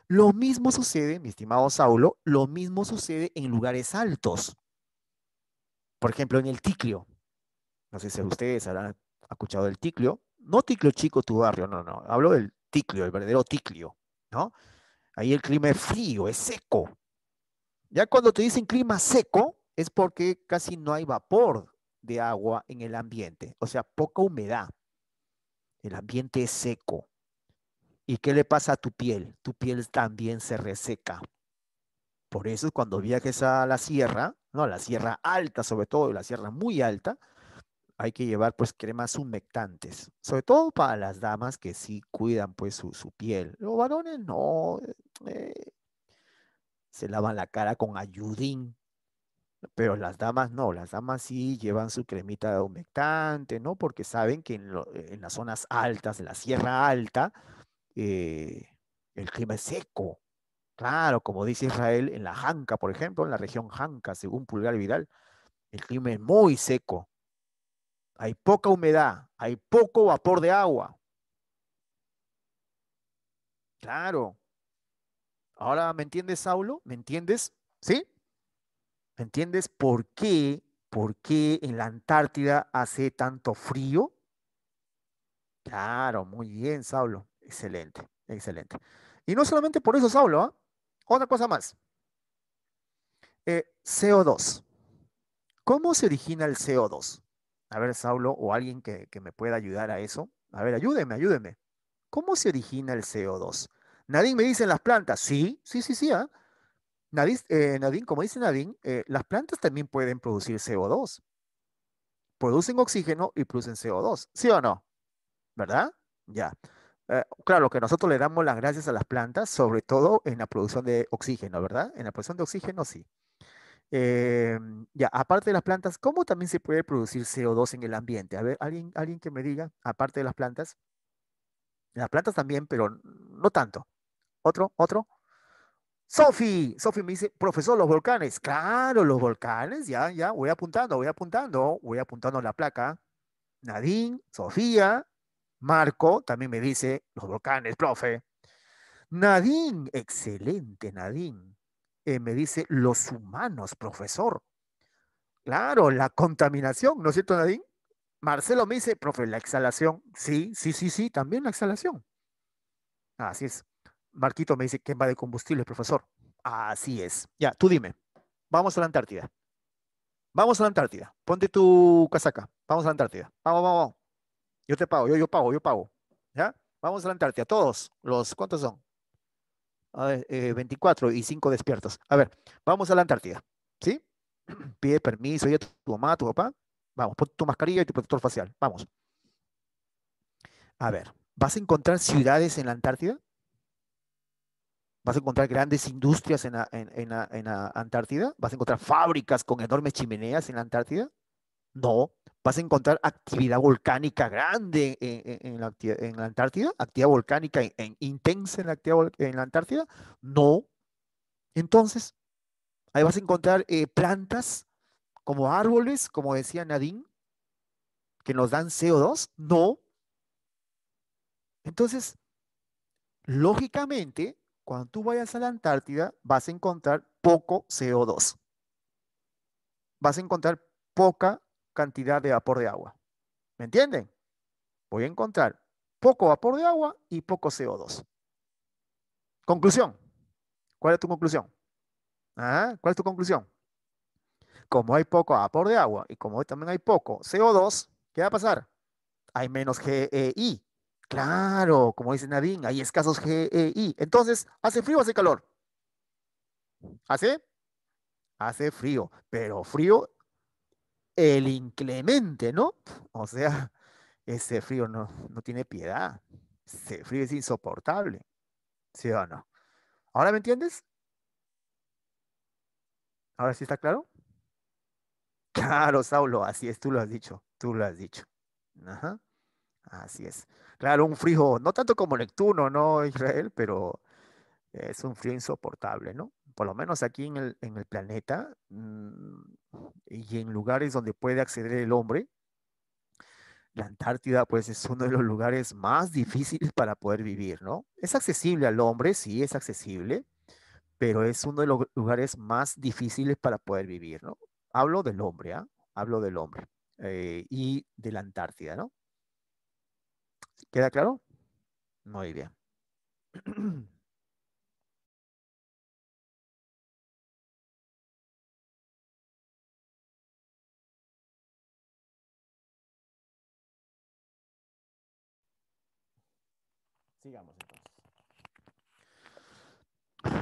Lo mismo sucede, mi estimado Saulo, lo mismo sucede en lugares altos. Por ejemplo, en el ticlio. No sé si ustedes habrán escuchado del ticlio. No ticlio chico tu barrio, no, no. Hablo del ticlio, el verdadero ticlio, ¿no? Ahí el clima es frío, es seco. Ya cuando te dicen clima seco, es porque casi no hay vapor de agua en el ambiente, o sea, poca humedad. El ambiente es seco. ¿Y qué le pasa a tu piel? Tu piel también se reseca. Por eso cuando viajes a la sierra, ¿no? La sierra alta, sobre todo, la sierra muy alta, hay que llevar pues cremas humectantes, sobre todo para las damas que sí cuidan pues su, piel. Los varones no, eh, se lavan la cara con ayudín, pero las damas no, las damas sí llevan su cremita de humectante, ¿no? Porque saben que en, las zonas altas, de la sierra alta, eh, el clima es seco, Claro, como dice Israel, en la Janca, por ejemplo, en la región Hanca, según Pulgar Vidal, el clima es muy seco. Hay poca humedad, hay poco vapor de agua. Claro. Ahora, ¿me entiendes, Saulo? ¿Me entiendes? ¿Sí? ¿Me entiendes por qué, por qué en la Antártida hace tanto frío? Claro, muy bien, Saulo. Excelente, excelente. Y no solamente por eso, Saulo, ¿ah? Otra cosa más. Eh, CO2. ¿Cómo se origina el CO2? A ver, Saulo, o alguien que, me pueda ayudar a eso. A ver, ayúdeme, ayúdeme. ¿Cómo se origina el CO2? Nadine me dice en las plantas. Sí, sí, sí, sí. ¿ah? Eh, Nadine, como dice Nadine, eh, las plantas también pueden producir CO2. Producen oxígeno y producen CO2. ¿Sí o no? ¿Verdad? Ya. Eh, claro que nosotros le damos las gracias a las plantas, sobre todo en la producción de oxígeno, ¿verdad? En la producción de oxígeno, sí. Em, ya, aparte de las plantas, ¿cómo también se puede producir CO2 en el ambiente? A ver, alguien, alguien que me diga, aparte de las plantas. Las plantas también, pero no tanto. Otro, otro. Sofi, Sofi me dice, profesor, los volcanes. Claro, los volcanes, ya, ya, voy apuntando, voy apuntando, voy apuntando la placa. Nadine, Sofía, Marco también me dice, los volcanes, profe. Nadine, excelente Nadine, eh, me dice, los humanos, profesor. Claro, la contaminación, ¿no es cierto, Nadine? Marcelo me dice, profe, la exhalación. Sí, sí, sí, sí, también la exhalación. Así es. Marquito me dice, va de combustible, profesor. Así es. Ya, tú dime. Vamos a la Antártida. Vamos a la Antártida. Ponte tu casaca. Vamos a la Antártida. Vamos, vamos, vamos. Yo te pago, yo, yo pago, yo pago. ¿Ya? Vamos a la Antártida, todos los, ¿cuántos son? 24 eh, y 5 despiertos. A ver, vamos a la Antártida, ¿sí? Pide permiso, oye, tu, mamá, tu papá. Vamos, pon tu mascarilla y tu protector facial. Vamos. A ver, ¿vas a encontrar ciudades en la Antártida? vas a encontrar grandes industrias en en la, Antártida, vas a encontrar fábricas con enormes chimeneas en la Antártida, no, vas a encontrar actividad volcánica grande en, la, Antártida, actividad volcánica intensa en la, Antártida. No. Entonces, ahí vas a encontrar eh, plantas como árboles, como decía Nadine, que nos dan CO2. No. Entonces, lógicamente, cuando tú vayas a la Antártida, vas a encontrar poco CO2. Vas a encontrar poca cantidad de vapor de agua. ¿Me entienden? Voy a encontrar poco vapor de agua y poco CO2. Conclusión. ¿Cuál es tu conclusión? ¿Ah? ¿Cuál es tu conclusión? Como hay poco vapor de agua y como también hay poco CO2, ¿qué va a pasar? Hay menos GEI. Claro, como dice Nadine, hay escasos GEI. Entonces, ¿hace frío o hace calor? ¿Hace? Hace frío, pero frío el inclemente, ¿no? O sea, ese frío no, no tiene piedad. Ese frío es insoportable. ¿Sí o no? ¿Ahora me entiendes? ¿Ahora sí está claro? Claro, Saulo, así es, tú lo has dicho, tú lo has dicho. así es. Claro, un frío, no tanto como Neptuno, ¿no, Israel? Pero es un frío insoportable, ¿no? Por lo menos aquí en el, planeta mm, y en lugares donde puede acceder el hombre, la Antártida pues es uno de los lugares más difíciles para poder vivir, ¿no? Es accesible al hombre, sí, es accesible, pero es uno de los lugares más difíciles para poder vivir, ¿no? Hablo del hombre, ¿ah? Hablo del hombre eh, y de la Antártida, ¿no? ¿Queda claro? Muy bien.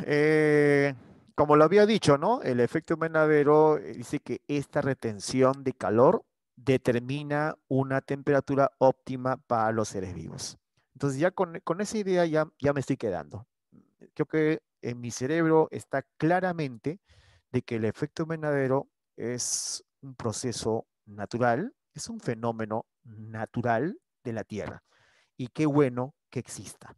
Eh, como lo había dicho, ¿no? El efecto invernadero eh, dice que esta retención de calor determina una temperatura óptima para los seres vivos. Entonces ya con, esa idea ya, ya me estoy quedando. Creo que en mi cerebro está claramente de que el efecto invernadero es un proceso natural, es un fenómeno natural de la Tierra. Y qué bueno exista,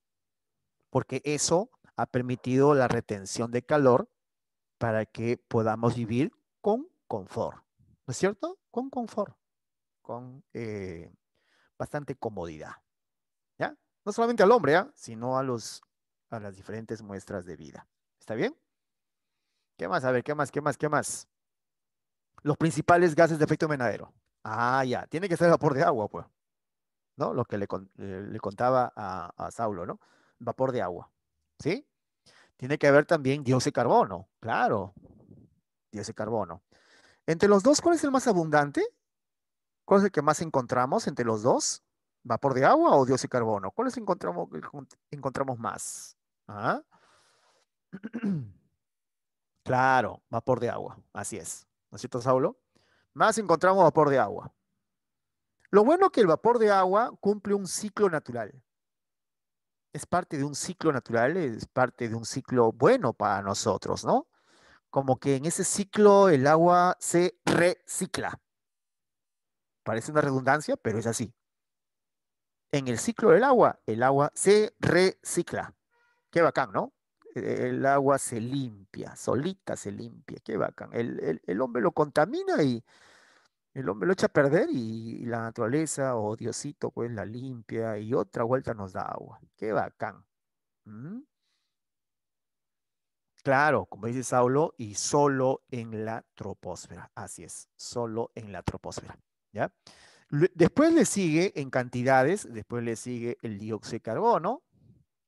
porque eso ha permitido la retención de calor para que podamos vivir con confort, ¿no es cierto? Con confort, con eh, bastante comodidad, ¿ya? No solamente al hombre, ¿ah? sino a, los, a las diferentes muestras de vida. ¿Está bien? ¿Qué más? A ver, ¿qué más? ¿Qué más? ¿Qué más? Los principales gases de efecto invernadero. Ah, ya. Tiene que ser el vapor de agua, pues. Lo que le, eh, contaba a, Saulo, ¿no? Vapor de agua, ¿sí? Tiene que haber también dióxido de carbono, claro, dióxido de carbono. Entre los dos, ¿cuál es el más abundante? ¿Cuál es el que más encontramos entre los dos? ¿Vapor de agua o dióxido de carbono? ¿Cuáles encontramos, encontramos más? ¿Ah? Claro, vapor de agua, así es. ¿No es cierto, Saulo? Más encontramos vapor de agua. Lo bueno es que el vapor de agua cumple un ciclo natural. Es parte de un ciclo natural, es parte de un ciclo bueno para nosotros, ¿no? Como que en ese ciclo el agua se recicla. Parece una redundancia, pero es así. En el ciclo del agua, el agua se recicla. Qué bacán, ¿no? el agua se limpia, solita se limpia, qué bacán. El, el, hombre lo contamina y el hombre lo echa a perder y, la naturaleza o oh, Diosito pues la limpia y otra vuelta nos da agua. Qué bacán. Claro, como dice Saulo, y solo en la troposfera. Así es, solo en la troposfera. ¿ya? Después le sigue en cantidades, después le sigue el dióxido de carbono.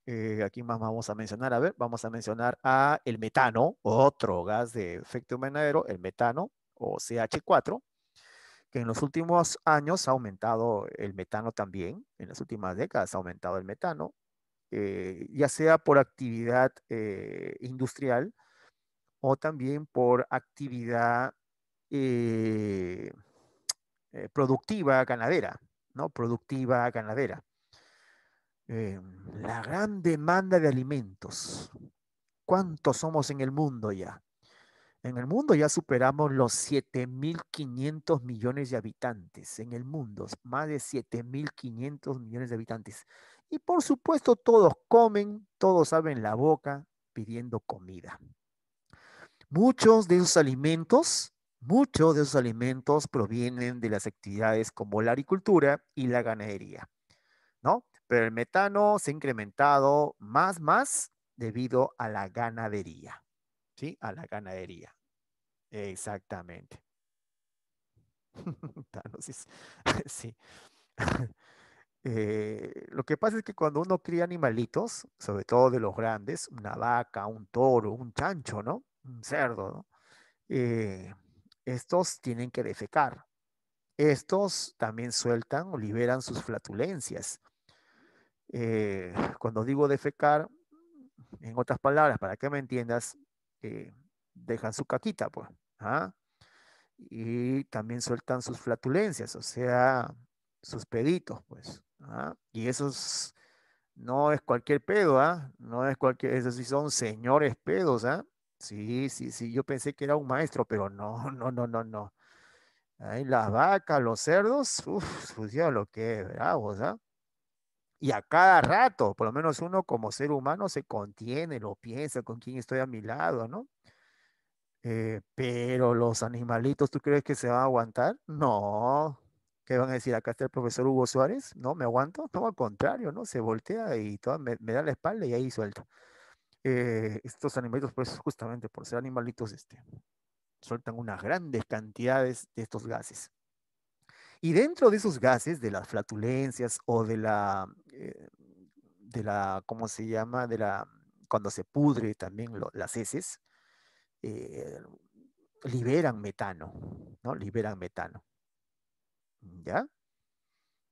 Eh, aquí más vamos a mencionar, a ver, vamos a mencionar a el metano, otro gas de efecto invernadero, el metano o CH4 que en los últimos años ha aumentado el metano también, en las últimas décadas ha aumentado el metano, eh, ya sea por actividad eh, industrial o también por actividad eh, productiva ganadera, ¿no? Productiva ganadera. la gran demanda de alimentos. ¿Cuántos somos en el mundo ya? En el mundo ya superamos los 7.500 millones de habitantes. En el mundo, más de 7.500 millones de habitantes. Y por supuesto, todos comen, todos abren la boca pidiendo comida. Muchos de esos alimentos, muchos de esos alimentos provienen de las actividades como la agricultura y la ganadería, ¿no? Pero el metano se ha incrementado más, más debido a la ganadería. ¿sí? A la ganadería. Exactamente. sí. Eh, lo que pasa es que cuando uno cría animalitos, sobre todo de los grandes, una vaca, un toro, un chancho, ¿no? Un cerdo, ¿no? Eh, estos tienen que defecar. Estos también sueltan o liberan sus flatulencias. Eh, cuando digo defecar, en otras palabras, para que me entiendas, eh, dejan su caquita, pues. ¿ah? Y también sueltan sus flatulencias, o sea, sus peditos, pues. ¿ah? Y esos no es cualquier pedo, ¿ah? No es cualquier, esos sí son señores pedos, ¿ah? Sí, sí, sí, yo pensé que era un maestro, pero no, no, no, no, no. Ahí las vacas, los cerdos, uff, lo que bravos, ¿ah? Y a cada rato, por lo menos uno como ser humano se contiene, lo piensa con quién estoy a mi lado, ¿no? Eh, pero los animalitos, ¿tú crees que se van a aguantar? No. ¿Qué van a decir? Acá está el profesor Hugo Suárez. No, me aguanto. todo al contrario, ¿no? Se voltea y toda, me, da la espalda y ahí suelta. Eh, estos animalitos, pues justamente por ser animalitos, este, sueltan unas grandes cantidades de estos gases. Y dentro de esos gases, de las flatulencias o de la, eh, de la ¿cómo se llama? De la, cuando se pudre también las heces, eh, liberan metano, ¿no? Liberan metano. ¿Ya?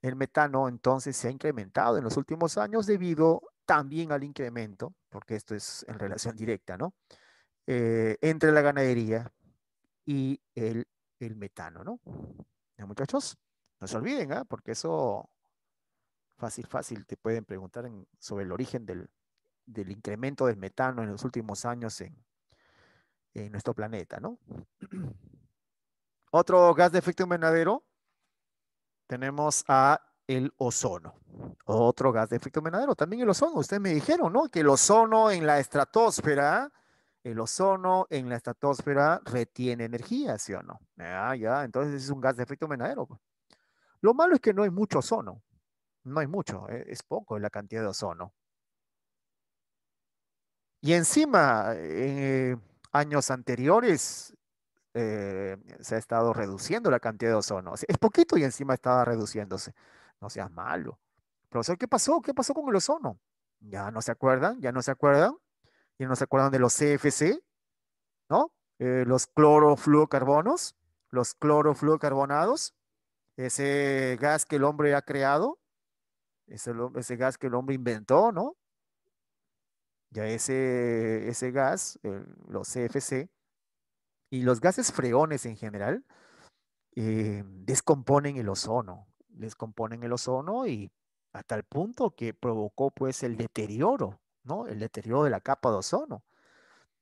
El metano entonces se ha incrementado en los últimos años debido también al incremento, porque esto es en relación directa, ¿no? Eh, entre la ganadería y el, el metano, ¿no? muchachos? No se olviden, ¿ah? porque eso fácil, fácil te pueden preguntar sobre el origen del, incremento del metano en los últimos años en, nuestro planeta, ¿no? Otro gas de efecto invernadero tenemos a el ozono. Otro gas de efecto invernadero, también el ozono. Ustedes me dijeron, ¿no? Que el ozono en la estratosfera el ozono en la estratosfera retiene energía, ¿sí o no? Ah, ya, entonces es un gas de efecto invernadero. Pues. Lo malo es que no hay mucho ozono. No hay mucho, eh, es poco la cantidad de ozono. Y encima, en eh, años anteriores eh, se ha estado reduciendo la cantidad de ozono. Es poquito y encima estaba reduciéndose. No seas malo. Profesor, ¿qué pasó? ¿Qué pasó con el ozono? Ya no se acuerdan, ya no se acuerdan y nos acuerdan de los CFC, ¿no? Eh, los clorofluocarbonos, los clorofluocarbonados, ese gas que el hombre ha creado, ese, gas que el hombre inventó, ¿no? Ya ese, ese gas, los CFC, y los gases freones en general, eh, descomponen el ozono, descomponen el ozono y a tal punto que provocó pues el deterioro el deterioro de la capa de ozono,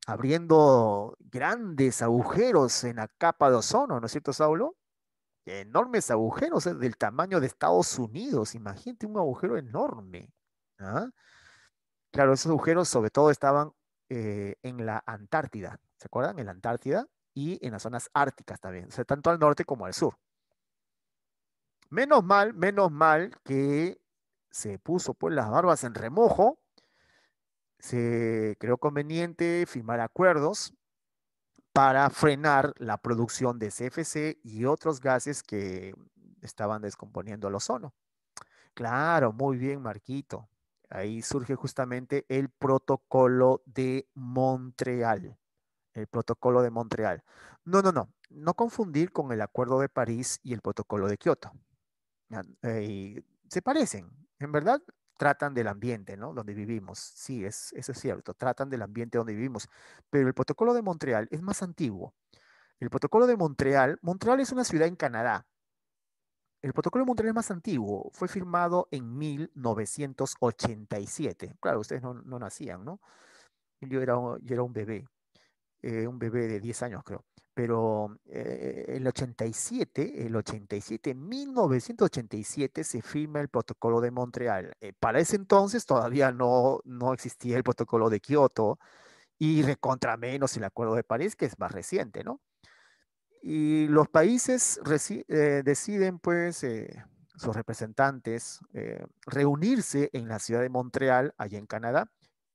abriendo grandes agujeros en la capa de ozono, ¿no es cierto, Saulo? Enormes agujeros eh, del tamaño de Estados Unidos, imagínate un agujero enorme. ¿ah? Claro, esos agujeros sobre todo estaban eh, en la Antártida, ¿se acuerdan? En la Antártida y en las zonas árticas también, sea, tanto al norte como al sur. Menos mal, menos mal que se puso pues, las barbas en remojo se creó conveniente firmar acuerdos para frenar la producción de CFC y otros gases que estaban descomponiendo el ozono. Claro, muy bien, Marquito. Ahí surge justamente el protocolo de Montreal. El protocolo de Montreal. No, no, no. No confundir con el Acuerdo de París y el protocolo de Kioto. Eh, se parecen. En verdad, tratan del ambiente, ¿no? Donde vivimos. Sí, es, eso es cierto, tratan del ambiente donde vivimos. Pero el protocolo de Montreal es más antiguo. El protocolo de Montreal, Montreal es una ciudad en Canadá. El protocolo de Montreal es más antiguo, fue firmado en 1987. Claro, ustedes no, nacían, ¿no? Yo era, yo era un bebé, eh, un bebé de 10 años creo pero en eh, el 87, el 87, 1987 se firma el protocolo de Montreal. Eh, para ese entonces todavía no, no existía el protocolo de Kioto y recontra menos el acuerdo de París, que es más reciente, ¿no? Y los países eh, deciden, pues, sus representantes reunirse en la ciudad de Montreal, allá en Canadá,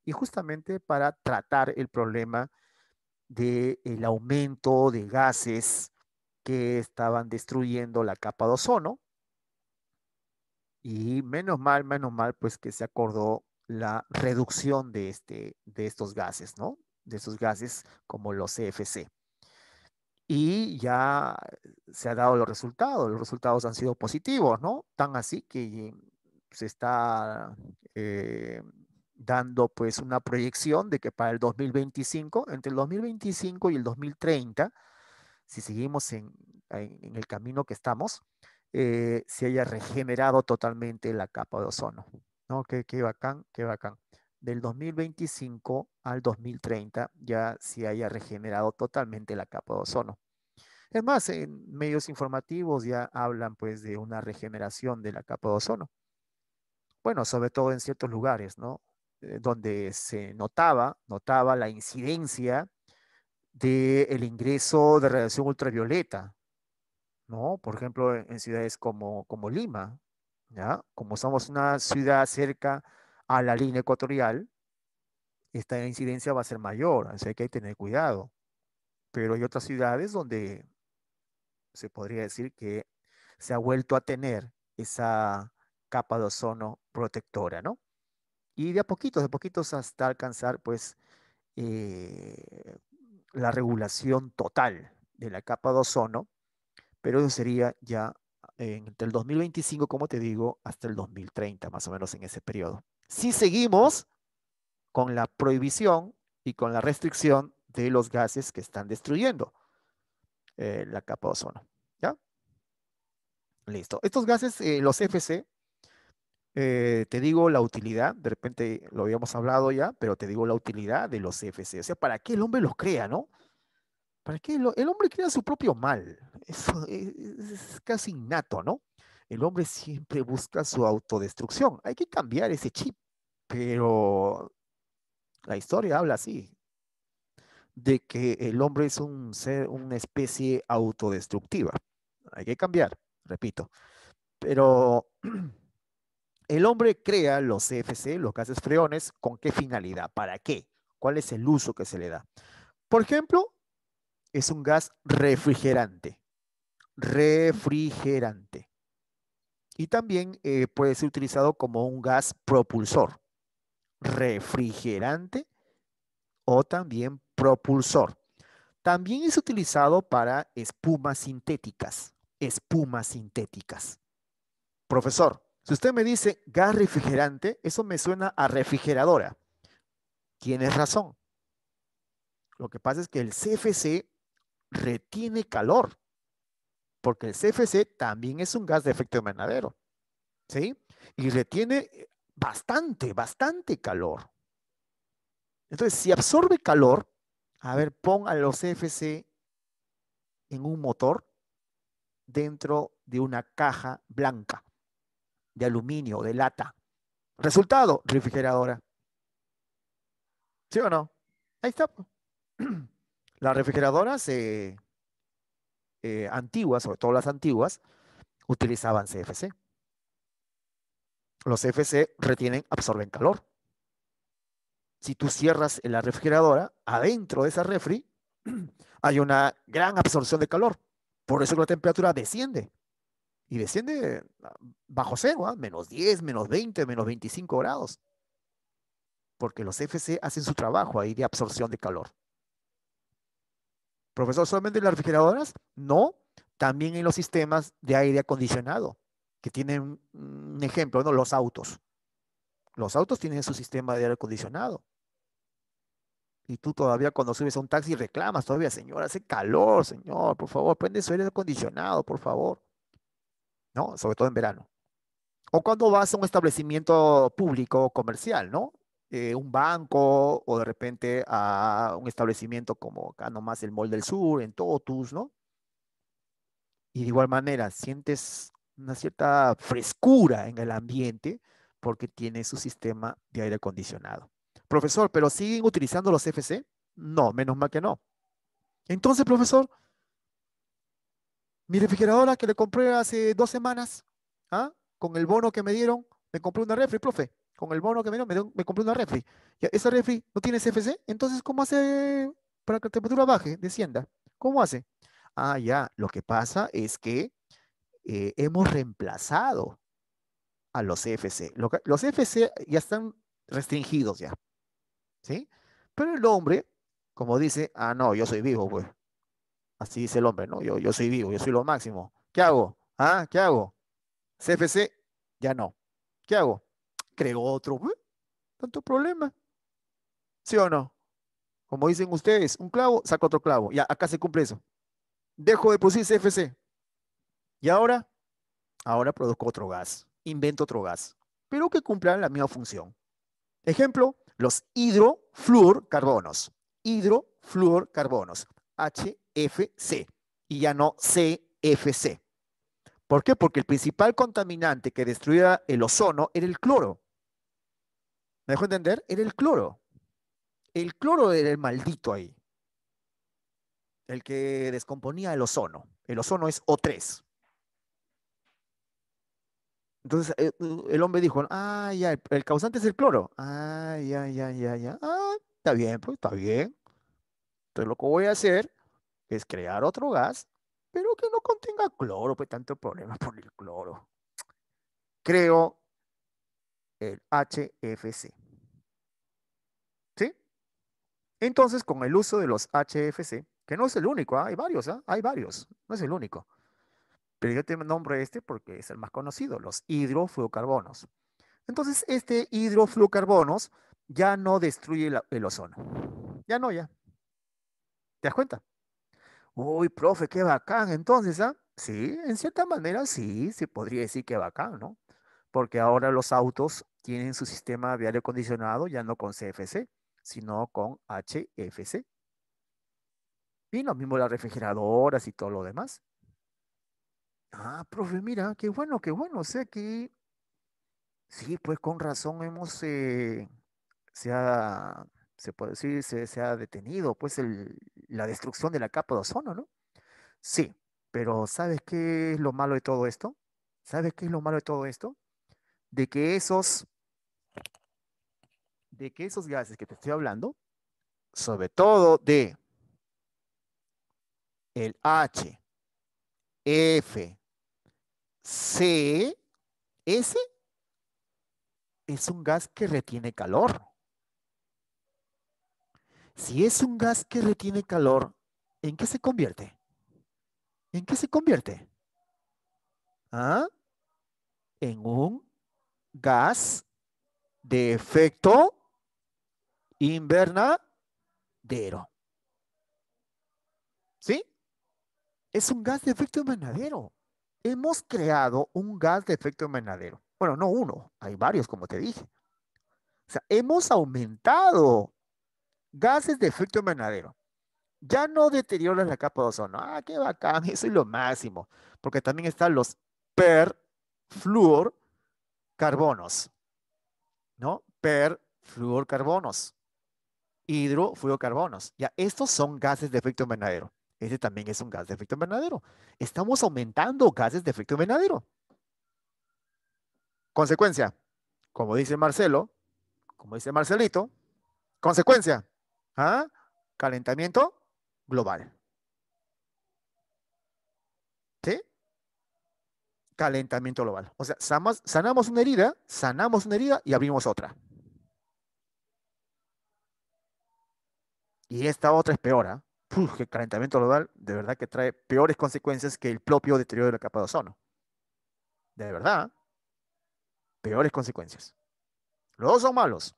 y justamente para tratar el problema del aumento de gases que estaban destruyendo la capa de ozono. Y menos mal, menos mal, pues que se acordó la reducción de, este, de estos gases, ¿no? De estos gases como los CFC. Y ya se han dado los resultados, los resultados han sido positivos, ¿no? Tan así que eh, se está eh, dando pues una proyección de que para el 2025, entre el 2025 y el 2030, si seguimos en, el camino que estamos, eh, se haya regenerado totalmente la capa de ozono. ¿no? Qué, qué bacán, qué bacán. Del 2025 al 2030 ya se haya regenerado totalmente la capa de ozono. Es más, en medios informativos ya hablan pues de una regeneración de la capa de ozono. Bueno, sobre todo en ciertos lugares, ¿no? Eh, donde se notaba, notaba la incidencia del el ingreso de radiación ultravioleta, ¿no? Por ejemplo, en, ciudades como, como Lima, ¿ya? Como somos una ciudad cerca a la línea ecuatorial, esta incidencia va a ser mayor, así que hay que tener cuidado. Pero hay otras ciudades donde se podría decir que se ha vuelto a tener esa capa de ozono protectora, ¿no? y de a poquitos, de a poquitos hasta alcanzar pues eh, la regulación total de la capa de ozono, pero eso sería ya entre el 2025, como te digo, hasta el 2030, más o menos en ese periodo. Si seguimos con la prohibición y con la restricción de los gases que están destruyendo eh, la capa de ozono. ¿Ya? Listo. Estos gases, eh, los FC, eh, te digo la utilidad, de repente lo habíamos hablado ya, pero te digo la utilidad de los CFC. O sea, ¿para qué el hombre los crea, no? ¿Para qué el, hombre crea su propio mal? Eso es, es, casi innato, ¿no? El hombre siempre busca su autodestrucción. Hay que cambiar ese chip, pero la historia habla así, de que el hombre es un ser, una especie autodestructiva. Hay que cambiar, repito. Pero el hombre crea los CFC, los gases freones, ¿con qué finalidad? ¿Para qué? ¿Cuál es el uso que se le da? Por ejemplo, es un gas refrigerante. Refrigerante. Y también eh, puede ser utilizado como un gas propulsor. Refrigerante o también propulsor. También es utilizado para espumas sintéticas. Espumas sintéticas. Profesor, si usted me dice gas refrigerante, eso me suena a refrigeradora. Tienes razón. Lo que pasa es que el CFC retiene calor, porque el CFC también es un gas de efecto invernadero, ¿sí? Y retiene eh, bastante, bastante calor. Entonces, si absorbe calor, a ver, ponga los CFC en un motor dentro de una caja blanca de aluminio, de lata. Resultado, refrigeradora. ¿Sí o no? Ahí está. Las refrigeradoras eh, antiguas, sobre todo las antiguas, utilizaban CFC. Los CFC retienen, absorben calor. Si tú cierras la refrigeradora, adentro de esa refri hay una gran absorción de calor. Por eso la temperatura desciende. Y desciende ah, bajo cero, ¿ah? menos 10, menos 20, menos 25 grados. Porque los FC hacen su trabajo ahí de absorción de calor. Profesor, ¿solamente en las refrigeradoras? No, también en los sistemas de aire acondicionado, que tienen un ejemplo, ¿no? los autos. Los autos tienen su sistema de aire acondicionado. Y tú todavía cuando subes a un taxi reclamas todavía, señor, hace calor, señor, por favor, prende su aire acondicionado, por favor. ¿no? Sobre todo en verano. O cuando vas a un establecimiento público comercial, ¿no? Eh, un banco o de repente a un establecimiento como acá nomás el Mall del Sur, en Totus, ¿no? Y de igual manera, sientes una cierta frescura en el ambiente porque tiene su sistema de aire acondicionado. Profesor, ¿pero siguen utilizando los FC? No, menos mal que no. Entonces, profesor, mi refrigeradora que le compré hace dos semanas, ¿ah? con el bono que me dieron, me compré una refri, profe. Con el bono que me dieron, me, compré una refri. Ya, esa refri no tiene CFC, entonces, ¿cómo hace para que la temperatura baje, descienda? ¿Cómo hace? Ah, ya, lo que pasa es que eh, hemos reemplazado a los CFC. los CFC ya están restringidos ya, ¿sí? Pero el hombre, como dice, ah, no, yo soy vivo, pues. Así dice el hombre, ¿no? Yo, yo soy vivo, yo soy lo máximo. ¿Qué hago? ¿Ah? ¿Qué hago? CFC, ya no. ¿Qué hago? Creo otro. ¿eh? Tanto problema. ¿Sí o no? Como dicen ustedes, un clavo saco otro clavo. Ya, acá se cumple eso. Dejo de producir CFC. Y ahora, ahora produzco otro gas. Invento otro gas. Pero que cumplan la misma función. Ejemplo, los hidrofluorcarbonos. Hidrofluorcarbonos. H FC y ya no CFC. ¿Por qué? Porque el principal contaminante que destruía el ozono era el cloro. ¿Me dejó entender? Era el cloro. El cloro era el maldito ahí. El que descomponía el ozono. El ozono es O3. Entonces eh, eh, el hombre dijo, ah, ya, el, el causante es el cloro. Ah, ya, ya, ya, ya. Ah, está bien, pues está bien. Entonces lo que voy a hacer es crear otro gas, pero que no contenga cloro, pues tanto problema por el cloro. Creo el HFC. ¿Sí? Entonces, con el uso de los HFC, que no es el único, ¿ah? hay varios, ¿ah? hay varios, no es el único. Pero yo te nombro este porque es el más conocido, los hidrofluocarbonos. Entonces, este hidrofluocarbonos ya no destruye la, el ozono. Ya no, ya. ¿Te das cuenta? Uy, profe, qué bacán. Entonces, ¿ah? Sí, en cierta manera sí, se podría decir que bacán, ¿no? Porque ahora los autos tienen su sistema de aire acondicionado ya no con CFC, sino con HFC. Y lo mismo las refrigeradoras y todo lo demás. Ah, profe, mira, qué bueno, qué bueno. sé que, sí, pues con razón hemos, eh, se ha, se puede decir, se ha detenido, pues el, la destrucción de la capa de ozono, ¿no? Sí, pero ¿sabes qué es lo malo de todo esto? ¿Sabes qué es lo malo de todo esto? De que esos, de que esos gases que te estoy hablando, sobre todo de el H, F, C, S, es un gas que retiene calor. Si es un gas que retiene calor, ¿en qué se convierte? ¿En qué se convierte? ¿Ah? En un gas de efecto invernadero. ¿Sí? Es un gas de efecto invernadero. Hemos creado un gas de efecto invernadero. Bueno, no uno, hay varios, como te dije. O sea, hemos aumentado Gases de efecto invernadero. Ya no deterioran la capa de ozono. Ah, qué bacán, eso es lo máximo. Porque también están los perfluorcarbonos. ¿No? Perfluorcarbonos. Hidrofluorcarbonos. Ya, estos son gases de efecto invernadero. Este también es un gas de efecto invernadero. Estamos aumentando gases de efecto invernadero. Consecuencia, como dice Marcelo, como dice Marcelito, consecuencia, ¿Ah? calentamiento global. ¿Sí? Calentamiento global. O sea, sanamos una herida, sanamos una herida y abrimos otra. Y esta otra es peor. ¿eh? ¿ah? el calentamiento global de verdad que trae peores consecuencias que el propio deterioro de la capa de ozono. De verdad. ¿ah? Peores consecuencias. Los dos son malos,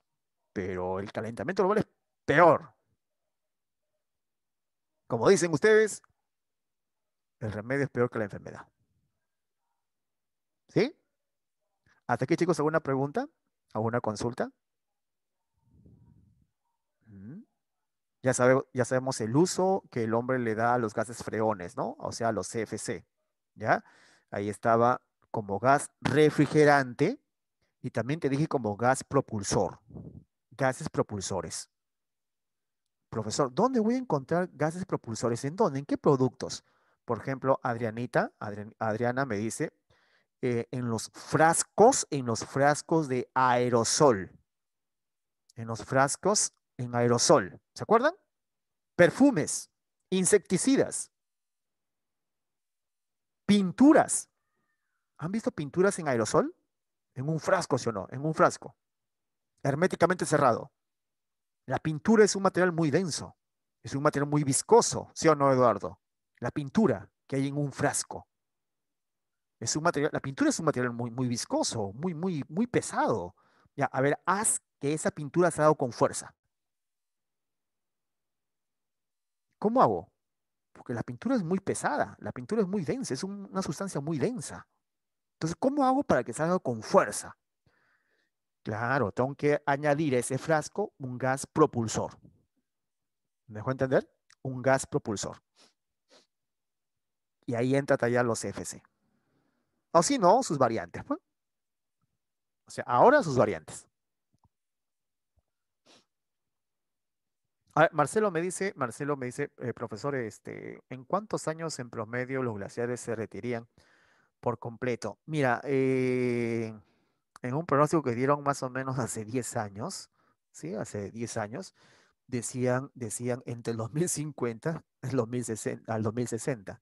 pero el calentamiento global es peor. Como dicen ustedes, el remedio es peor que la enfermedad. ¿Sí? Hasta aquí, chicos, ¿alguna pregunta? ¿Alguna consulta? Mm. Ya, sabemos el uso que el hombre le da a los gases freones, ¿no? O sea, a los CFC. ¿Ya? Ahí estaba como gas refrigerante y también te dije como gas propulsor, gases propulsores profesor, ¿dónde voy a encontrar gases propulsores? ¿En dónde? ¿En qué productos? Por ejemplo, Adrianita, Adriana, me dice, eh, en los frascos, en los frascos de aerosol. En los frascos en aerosol. ¿Se acuerdan? Perfumes, insecticidas, pinturas. ¿Han visto pinturas en aerosol? En un frasco, ¿sí o no? En un frasco. Herméticamente cerrado. La pintura es un material muy denso, es un material muy viscoso, ¿sí o no, Eduardo? La pintura que hay en un frasco. Es un material, la pintura es un material muy, muy viscoso, muy, muy, muy pesado. Ya, a ver, haz que esa pintura se ha dado con fuerza. ¿Cómo hago? Porque la pintura es muy pesada, la pintura es muy densa, es una sustancia muy densa. Entonces, ¿cómo hago para que salga con fuerza? Claro, tengo que añadir a ese frasco un gas propulsor. ¿Me dejó entender? Un gas propulsor. Y ahí entra ya los FC. O si no, sus variantes. O sea, ahora sus variantes. Ah, Marcelo me dice, Marcelo me dice, eh, profesor, este, ¿en cuántos años en promedio los glaciares se retirían por completo? Mira, eh, en un pronóstico que dieron más o menos hace 10 años, ¿sí? Hace 10 años, decían, decían entre el 2050 el 2060, al 2060,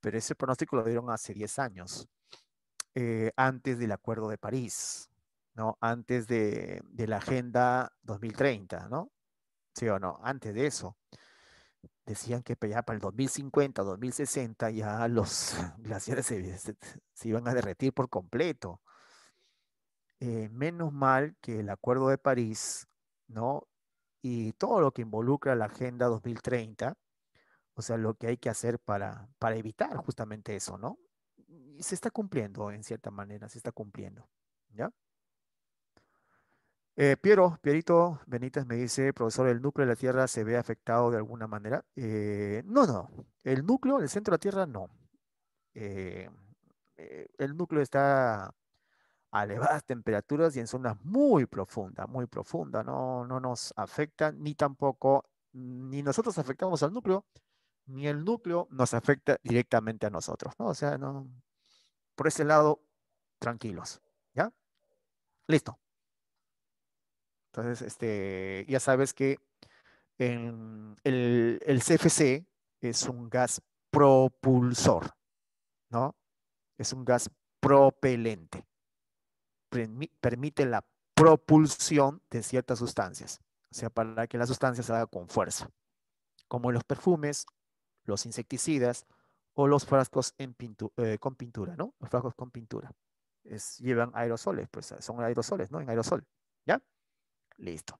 pero ese pronóstico lo dieron hace 10 años, eh, antes del Acuerdo de París, ¿no? Antes de, la Agenda 2030, ¿no? ¿Sí o no? Antes de eso decían que para el 2050, 2060 ya los glaciares se, iban a derretir por completo. Eh, menos mal que el Acuerdo de París, ¿no? Y todo lo que involucra la Agenda 2030, o sea, lo que hay que hacer para, para evitar justamente eso, ¿no? se está cumpliendo, en cierta manera, se está cumpliendo, ¿ya? Eh, Piero, Pierito Benítez me dice, profesor, ¿el núcleo de la Tierra se ve afectado de alguna manera? Eh, no, no, el núcleo, el centro de la Tierra, no. el núcleo está a elevadas temperaturas y en zonas muy profundas, muy profundas. No, no nos afecta ni tampoco, ni nosotros afectamos al núcleo, ni el núcleo nos afecta directamente a nosotros. ¿no? O sea, no, por ese lado, tranquilos. ¿Ya? Listo. Entonces, este, ya sabes que en el, el CFC es un gas propulsor, ¿no? Es un gas propelente permite la propulsión de ciertas sustancias, o sea, para que la sustancia se haga con fuerza, como los perfumes, los insecticidas o los frascos eh, con pintura, ¿no? Los frascos con pintura. llevan aerosoles, pues son aerosoles, ¿no? En aerosol, ¿ya? Listo.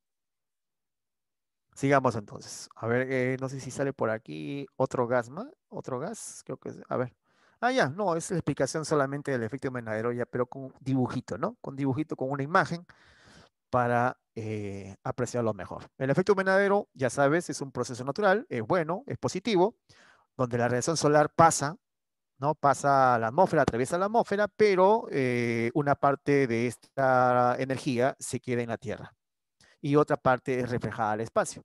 Sigamos entonces. A ver, eh, no sé si sale por aquí otro gas más, otro gas, creo que, a ver. Ah, ya, no, es la explicación solamente del efecto invernadero, ya, pero con dibujito, ¿no? Con dibujito, con una imagen para eh, apreciarlo mejor. El efecto invernadero, ya sabes, es un proceso natural, es bueno, es positivo, donde la radiación solar pasa, ¿no? Pasa a la atmósfera, atraviesa la atmósfera, pero eh, una parte de esta energía se queda en la Tierra y otra parte es reflejada al espacio.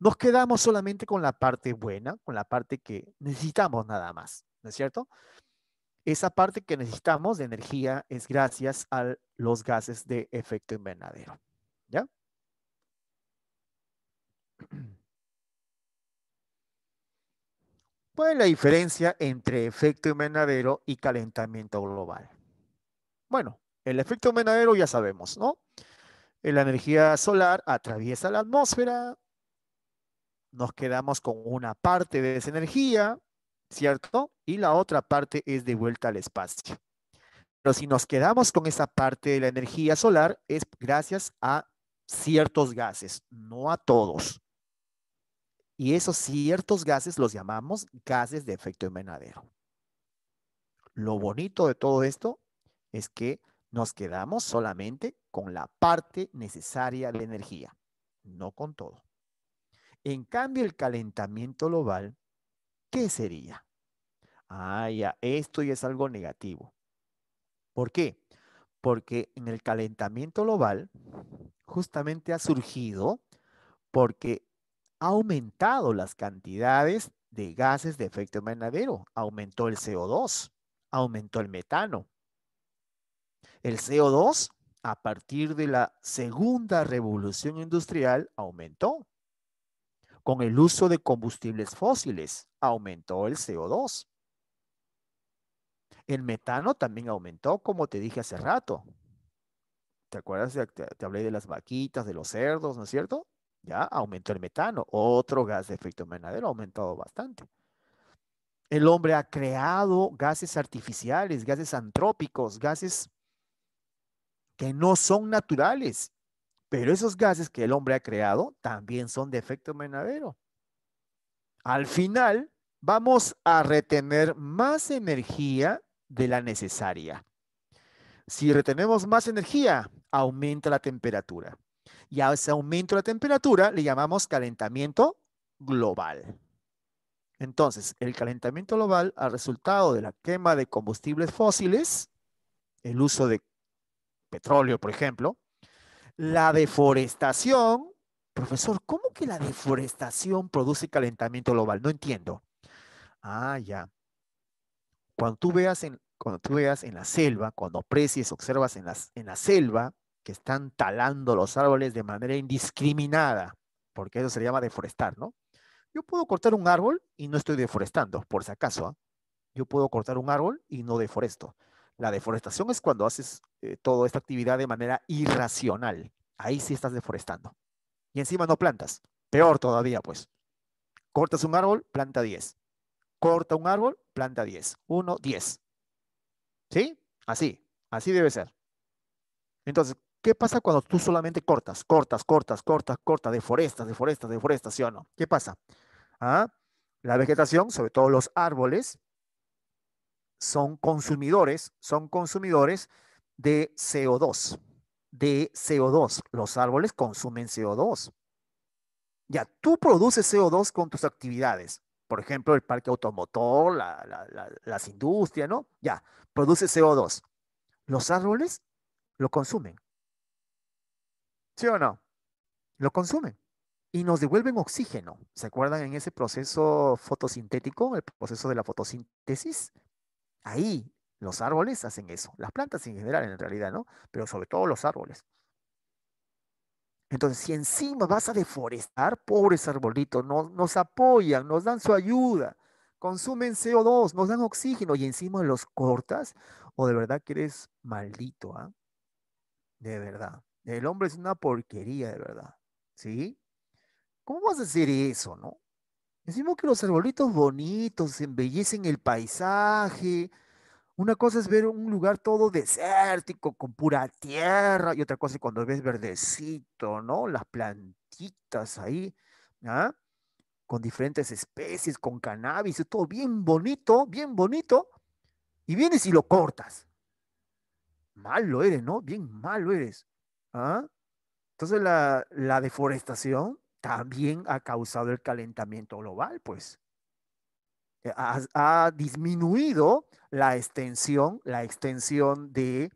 Nos quedamos solamente con la parte buena, con la parte que necesitamos nada más. ¿no es cierto? Esa parte que necesitamos de energía es gracias a los gases de efecto invernadero. ¿Ya? ¿Cuál es la diferencia entre efecto invernadero y calentamiento global? Bueno, el efecto invernadero ya sabemos, ¿no? Eh, la energía solar atraviesa la atmósfera, nos quedamos con una parte de esa energía, ¿cierto? Y la otra parte es de vuelta al espacio. Pero si nos quedamos con esa parte de la energía solar, es gracias a ciertos gases, no a todos. Y esos ciertos gases los llamamos gases de efecto invernadero. Lo bonito de todo esto es que nos quedamos solamente con la parte necesaria de energía, no con todo. En cambio, el calentamiento global ¿qué sería? Ah, ya, esto ya es algo negativo. ¿Por qué? Porque en el calentamiento global justamente ha surgido porque ha aumentado las cantidades de gases de efecto invernadero, aumentó el CO2, aumentó el metano. El CO2, a partir de la segunda revolución industrial, aumentó. Con el uso de combustibles fósiles aumentó el CO2. El metano también aumentó, como te dije hace rato. ¿Te acuerdas? Te, hablé de las vaquitas, de los cerdos, ¿no es cierto? Ya aumentó el metano. Otro gas de efecto invernadero ha aumentado bastante. El hombre ha creado gases artificiales, gases antrópicos, gases que no son naturales pero esos gases que el hombre ha creado también son de efecto invernadero. Al final, vamos a retener más energía de la necesaria. Si retenemos más energía, aumenta la temperatura. Y a ese aumento de la temperatura le llamamos calentamiento global. Entonces, el calentamiento global al resultado de la quema de combustibles fósiles, el uso de petróleo, por ejemplo, la deforestación, profesor, ¿cómo que la deforestación produce calentamiento global? No entiendo. Ah, ya. Cuando tú veas en, cuando tú veas en la selva, cuando aprecies, observas en, en la selva que están talando los árboles de manera indiscriminada, porque eso se llama deforestar, ¿no? Yo puedo cortar un árbol y no estoy deforestando, por si acaso. ¿ah? Yo puedo cortar un árbol y no deforesto. La deforestación es cuando haces eh, toda esta actividad de manera irracional. Ahí sí estás deforestando. Y encima no plantas. Peor todavía, pues. Cortas un árbol, planta 10. Corta un árbol, planta 10. Uno, 10. ¿Sí? Así. Así debe ser. Entonces, ¿qué pasa cuando tú solamente cortas, cortas, cortas, cortas, cortas, deforestas, deforestas, deforestas, sí o no? ¿Qué pasa? Ah, la vegetación, sobre todo los árboles, son consumidores, son consumidores de CO2, de CO2. Los árboles consumen CO2. Ya, tú produces CO2 con tus actividades. Por ejemplo, el parque automotor, las industrias, ¿no? Ya, produce CO2. Los árboles lo consumen. ¿Sí o no? Lo consumen. Y nos devuelven oxígeno. ¿Se acuerdan en ese proceso fotosintético, el proceso de la fotosíntesis? Ahí los árboles hacen eso, las plantas en general en realidad, ¿no? Pero sobre todo los árboles. Entonces, si encima vas a deforestar, pobres arbolitos, no, nos apoyan, nos dan su ayuda, consumen CO2, nos dan oxígeno y encima los cortas, o de verdad que eres maldito, ¿ah? De verdad. El hombre es una porquería, de verdad. ¿Sí? ¿Cómo vas a decir eso, no? Decimos que los arbolitos bonitos embellecen el paisaje. Una cosa es ver un lugar todo desértico, con pura tierra, y otra cosa es cuando ves verdecito, ¿no? Las plantitas ahí, ¿ah? Con diferentes especies, con cannabis, todo bien bonito, bien bonito. Y vienes y lo cortas. Mal lo eres, ¿no? Bien malo eres. ¿ah? Entonces la, la deforestación también ha causado el calentamiento global, pues. Eh, ha, disminuido la extensión, la extensión de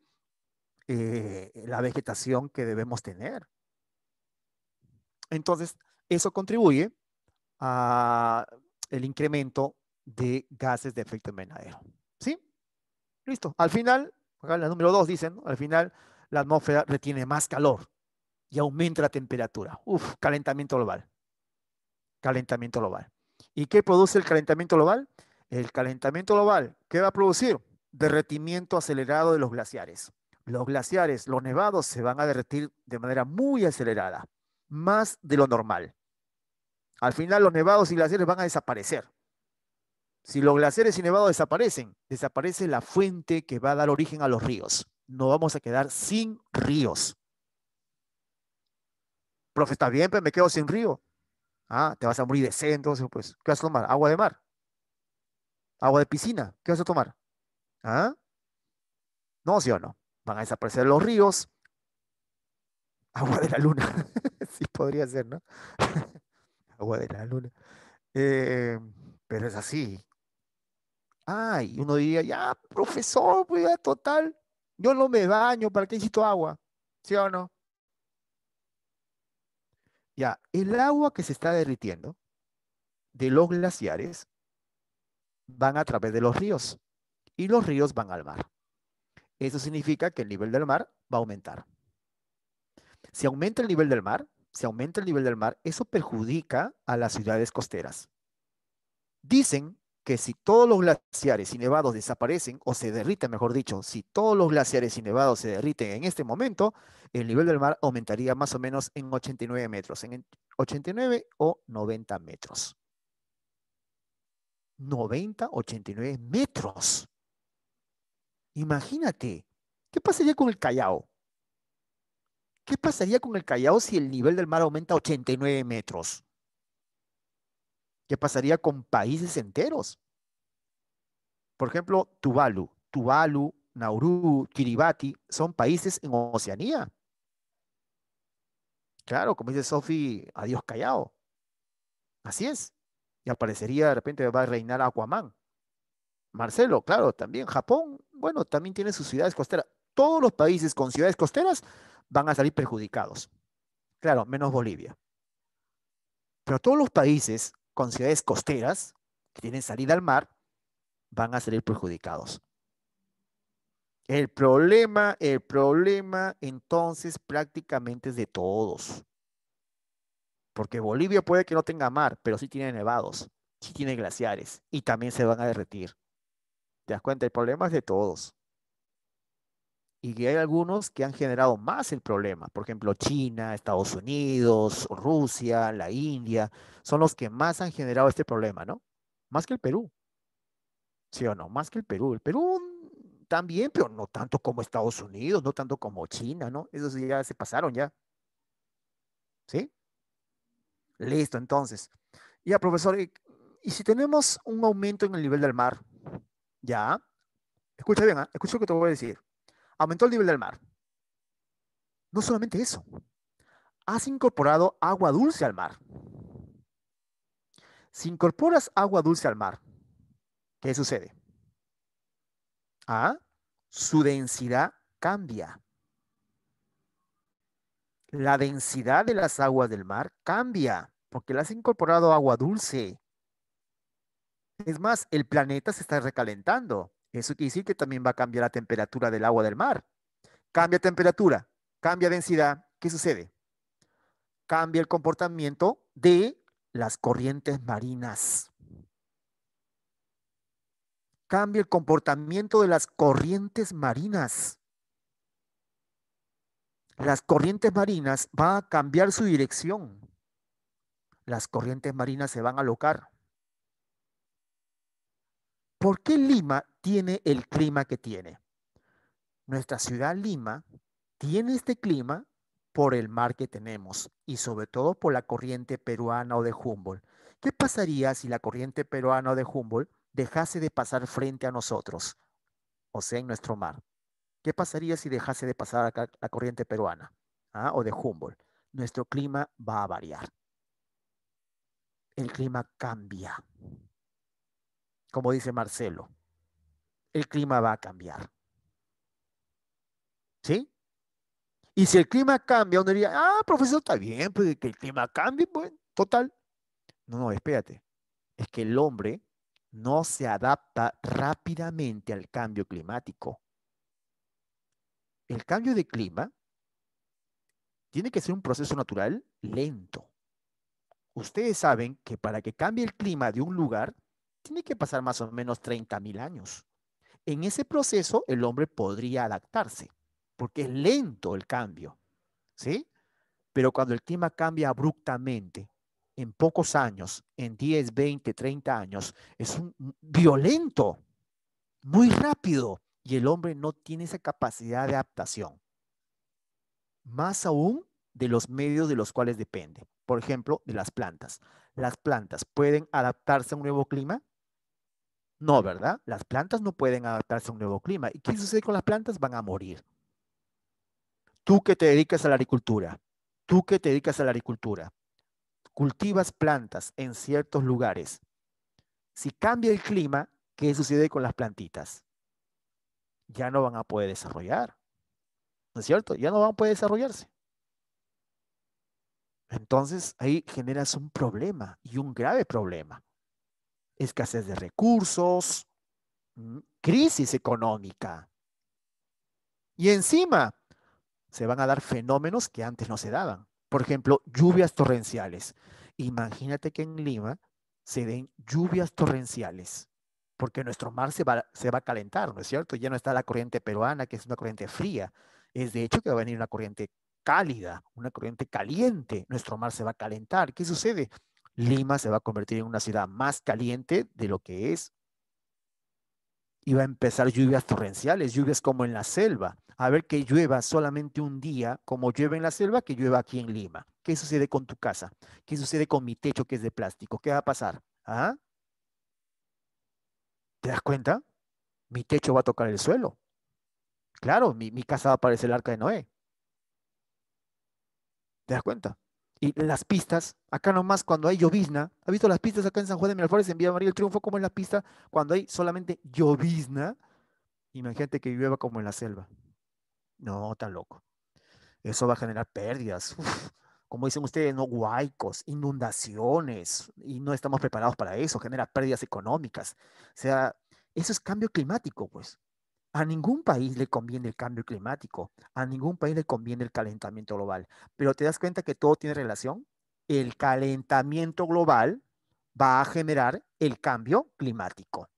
eh, la vegetación que debemos tener. Entonces, eso contribuye al incremento de gases de efecto invernadero. ¿Sí? Listo. Al final, acá la número dos dicen, al final la atmósfera retiene más calor y aumenta la temperatura. Uf, calentamiento global. Calentamiento global. ¿Y qué produce el calentamiento global? El calentamiento global, ¿qué va a producir? Derretimiento acelerado de los glaciares. Los glaciares, los nevados, se van a derretir de manera muy acelerada, más de lo normal. Al final, los nevados y glaciares van a desaparecer. Si los glaciares y nevados desaparecen, desaparece la fuente que va a dar origen a los ríos. No vamos a quedar sin ríos. Profe, está bien, pero me quedo sin río. Ah, te vas a morir de sed, entonces, pues, ¿qué vas a tomar? Agua de mar. Agua de piscina. ¿Qué vas a tomar? ¿Ah? No, sí o no. Van a desaparecer los ríos. Agua de la luna. sí, podría ser, ¿no? Agua de la luna. Eh, pero es así. Ay, uno diría, ya, profesor, pues total. Yo no me baño, ¿para qué necesito agua? ¿Sí o no? Ya, el agua que se está derritiendo de los glaciares van a través de los ríos y los ríos van al mar. Eso significa que el nivel del mar va a aumentar. Si aumenta el nivel del mar, si aumenta el nivel del mar, eso perjudica a las ciudades costeras. Dicen si todos los glaciares y nevados desaparecen o se derriten, mejor dicho, si todos los glaciares y nevados se derriten en este momento, el nivel del mar aumentaría más o menos en 89 metros, en 89 o 90 metros. 90, 89 metros. Imagínate, ¿qué pasaría con el Callao? ¿Qué pasaría con el Callao si el nivel del mar aumenta 89 metros? ¿Qué pasaría con países enteros. Por ejemplo, Tuvalu, Tuvalu, Nauru, Kiribati son países en Oceanía. Claro, como dice Sofi, adiós callado. Así es. Y aparecería de repente va a reinar Aquaman. Marcelo, claro, también Japón, bueno, también tiene sus ciudades costeras. Todos los países con ciudades costeras van a salir perjudicados. Claro, menos Bolivia. Pero todos los países con ciudades costeras que tienen salida al mar, van a salir perjudicados. El problema, el problema entonces prácticamente es de todos. Porque Bolivia puede que no tenga mar, pero sí tiene nevados, sí tiene glaciares y también se van a derretir. ¿Te das cuenta? El problema es de todos y que hay algunos que han generado más el problema. Por ejemplo, China, Estados Unidos, Rusia, la India, son los que más han generado este problema, ¿no? Más que el Perú. ¿Sí o no? Más que el Perú. El Perú también, pero no tanto como Estados Unidos, no tanto como China, ¿no? Esos ya se pasaron ya. ¿Sí? Listo, entonces. Ya, profesor, ¿y, si tenemos un aumento en el nivel del mar? Ya. Escucha bien, ¿eh? escucha lo que te voy a decir Aumentó el nivel del mar. No solamente eso, has incorporado agua dulce al mar. Si incorporas agua dulce al mar, ¿qué sucede? Ah, su densidad cambia. La densidad de las aguas del mar cambia porque le has incorporado agua dulce. Es más, el planeta se está recalentando. Eso quiere decir que también va a cambiar la temperatura del agua del mar. Cambia temperatura, cambia densidad. ¿Qué sucede? Cambia el comportamiento de las corrientes marinas. Cambia el comportamiento de las corrientes marinas. Las corrientes marinas van a cambiar su dirección. Las corrientes marinas se van a alocar. ¿Por qué Lima tiene el clima que tiene? Nuestra ciudad Lima tiene este clima por el mar que tenemos y sobre todo por la corriente peruana o de Humboldt. ¿Qué pasaría si la corriente peruana o de Humboldt dejase de pasar frente a nosotros, o sea, en nuestro mar? ¿Qué pasaría si dejase de pasar la corriente peruana ah, o de Humboldt? Nuestro clima va a variar. El clima cambia como dice Marcelo, el clima va a cambiar. ¿Sí? Y si el clima cambia, uno diría, ah, profesor, está bien, pues que el clima cambie, pues, total. No, no, espérate. Es que el hombre no se adapta rápidamente al cambio climático. El cambio de clima tiene que ser un proceso natural lento. Ustedes saben que para que cambie el clima de un lugar, tiene que pasar más o menos mil años. En ese proceso el hombre podría adaptarse, porque es lento el cambio, ¿sí? Pero cuando el clima cambia abruptamente, en pocos años, en 10, 20, 30 años, es un, violento, muy rápido, y el hombre no tiene esa capacidad de adaptación. Más aún de los medios de los cuales depende. Por ejemplo, de las plantas. Las plantas pueden adaptarse a un nuevo clima, no, ¿verdad? Las plantas no pueden adaptarse a un nuevo clima. ¿Y qué sucede con las plantas? Van a morir. Tú que te dedicas a la agricultura, tú que te dedicas a la agricultura, cultivas plantas en ciertos lugares. Si cambia el clima, ¿qué sucede con las plantitas? Ya no van a poder desarrollar. ¿No es cierto? Ya no van a poder desarrollarse. Entonces ahí generas un problema y un grave problema escasez de recursos, mm, crisis económica. Y encima se van a dar fenómenos que antes no se daban. Por ejemplo, lluvias torrenciales. Imagínate que en Lima se den lluvias torrenciales, porque nuestro mar se va, se va a calentar, ¿no es cierto? Ya no está la corriente peruana, que es una corriente fría. Es de hecho que va a venir una corriente cálida, una corriente caliente. Nuestro mar se va a calentar. ¿Qué sucede? Lima se va a convertir en una ciudad más caliente de lo que es. Y va a empezar lluvias torrenciales, lluvias como en la selva. A ver que llueva solamente un día, como llueve en la selva, que llueva aquí en Lima. ¿Qué sucede con tu casa? ¿Qué sucede con mi techo que es de plástico? ¿Qué va a pasar? ¿Ah? ¿Te das cuenta? Mi techo va a tocar el suelo. Claro, mi, mi casa va a parecer el arca de Noé. ¿Te das cuenta? y las pistas, acá nomás cuando hay llovizna, ¿ha visto las pistas acá en San Juan de Miraflores, en Villa María del Triunfo, cómo en la pista cuando hay solamente llovizna? Imagínate que llueva como en la selva. No, tan loco. Eso va a generar pérdidas. como dicen ustedes, no huaicos, inundaciones, y no estamos preparados para eso, genera pérdidas económicas. O sea, eso es cambio climático, pues. A ningún país le conviene el cambio climático, a ningún país le conviene el calentamiento global, pero te das cuenta que todo tiene relación. El calentamiento global va a generar el cambio climático.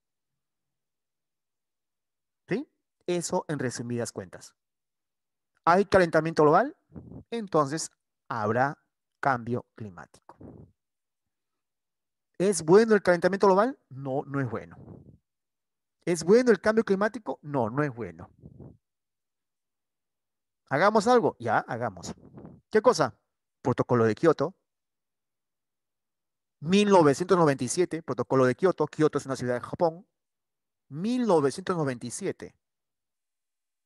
¿Sí? Eso en resumidas cuentas. ¿Hay calentamiento global? Entonces habrá cambio climático. ¿Es bueno el calentamiento global? No, no es bueno. ¿Es bueno el cambio climático? No, no es bueno. ¿Hagamos algo? Ya, hagamos. ¿Qué cosa? Protocolo de Kioto. 1997, protocolo de Kioto. Kioto es una ciudad de Japón. 1997.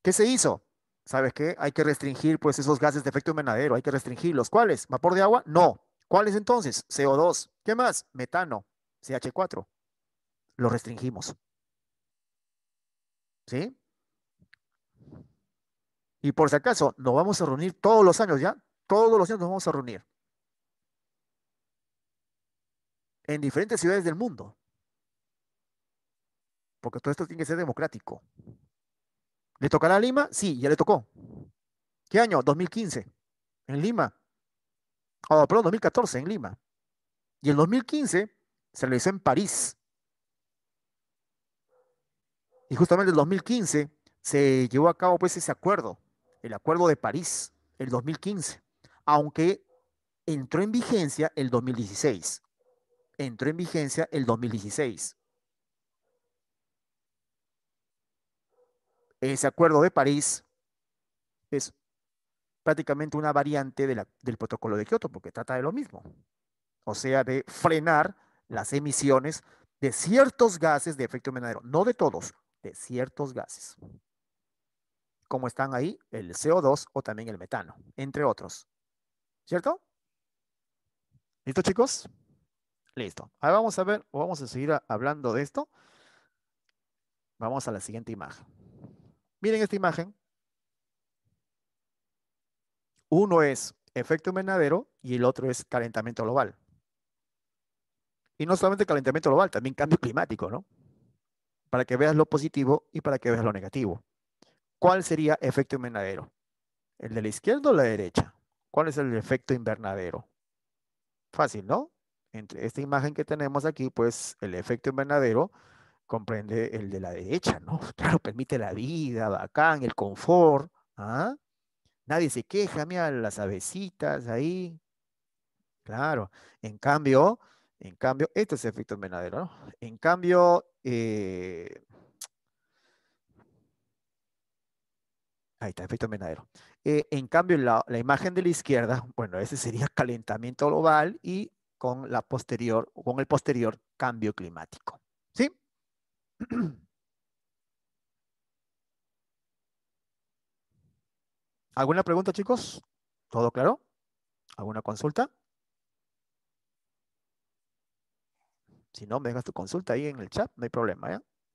¿Qué se hizo? ¿Sabes qué? Hay que restringir pues esos gases de efecto invernadero. Hay que restringirlos. ¿Cuáles? ¿Vapor de agua? No. ¿Cuáles entonces? CO2. ¿Qué más? Metano. CH4. Lo restringimos. ¿Sí? Y por si acaso, nos vamos a reunir todos los años, ¿ya? Todos los años nos vamos a reunir. En diferentes ciudades del mundo. Porque todo esto tiene que ser democrático. ¿Le tocará a Lima? Sí, ya le tocó. ¿Qué año? 2015. En Lima. Ah, perdón, 2014 en Lima. Y en 2015 se hizo en París. Y justamente en el 2015 se llevó a cabo pues ese acuerdo, el acuerdo de París, el 2015, aunque entró en vigencia el 2016. Entró en vigencia el 2016. Ese acuerdo de París es prácticamente una variante del protocolo de Kioto, porque trata de lo mismo. O sea, de frenar las emisiones de ciertos gases de efecto invernadero, no de todos, de ciertos gases, como están ahí el CO2 o también el metano, entre otros. ¿Cierto? ¿Listo, chicos? Listo. Ahora vamos a ver, o vamos a seguir hablando de esto. Vamos a la siguiente imagen. Miren esta imagen. Uno es efecto invernadero y el otro es calentamiento global. Y no solamente calentamiento global, también cambio climático, ¿no? para que veas lo positivo y para que veas lo negativo. ¿Cuál sería efecto invernadero? ¿El de la izquierda o la derecha? ¿Cuál es el efecto invernadero? Fácil, ¿no? Entre esta imagen que tenemos aquí, pues el efecto invernadero comprende el de la derecha, ¿no? Claro, permite la vida, bacán, el confort, ¿ah? Nadie se queja, mira, las abecitas ahí. Claro, en cambio, en cambio, este es efecto invernadero, ¿no? En cambio, eh, Ahí está, efecto invernadero. Eh, en cambio, la, imagen de la izquierda, bueno, ese sería calentamiento global y con, la posterior, con el posterior cambio climático. ¿Sí? ¿Alguna pregunta, chicos? ¿Todo claro? ¿Alguna consulta? Si no, me dejas tu consulta ahí en el chat, no hay problema,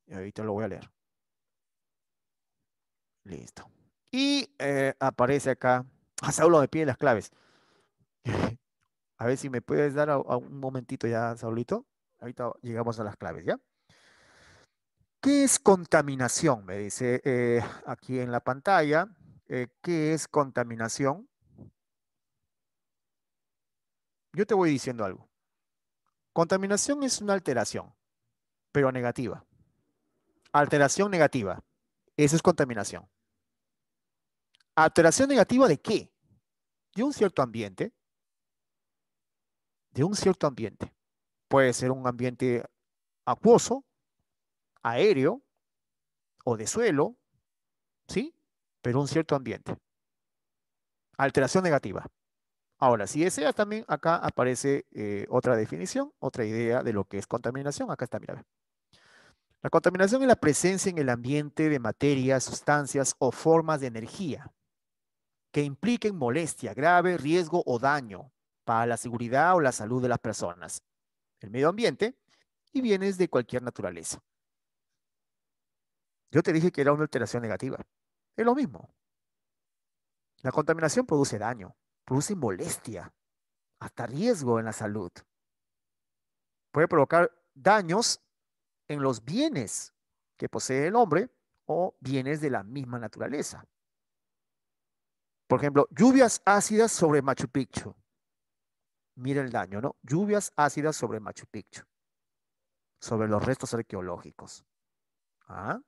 ¿ya? ahorita lo voy a leer. Listo. Y eh, aparece acá. A ah, Saulo me pide las claves. a ver si me puedes dar un momentito ya, Saulito. Ahorita llegamos a las claves, ¿ya? ¿Qué es contaminación? Me dice eh, aquí en la pantalla. Eh, ¿Qué es contaminación? Yo te voy diciendo algo. Contaminación es una alteración, pero negativa. Alteración negativa. Eso es contaminación. ¿Alteración negativa de qué? De un cierto ambiente. De un cierto ambiente. Puede ser un ambiente acuoso, aéreo o de suelo, ¿sí? Pero un cierto ambiente. Alteración negativa. Ahora, si deseas también, acá aparece eh, otra definición, otra idea de lo que es contaminación. Acá está, mira. La contaminación es la presencia en el ambiente de materias, sustancias o formas de energía que impliquen molestia grave, riesgo o daño para la seguridad o la salud de las personas, el medio ambiente y bienes de cualquier naturaleza. Yo te dije que era una alteración negativa. Es lo mismo. La contaminación produce daño, produce molestia, hasta riesgo en la salud. Puede provocar daños en los bienes que posee el hombre o bienes de la misma naturaleza. Por ejemplo, lluvias ácidas sobre Machu Picchu. Mira el daño, ¿no? Lluvias ácidas sobre Machu Picchu, sobre los restos arqueológicos. ¿Ah?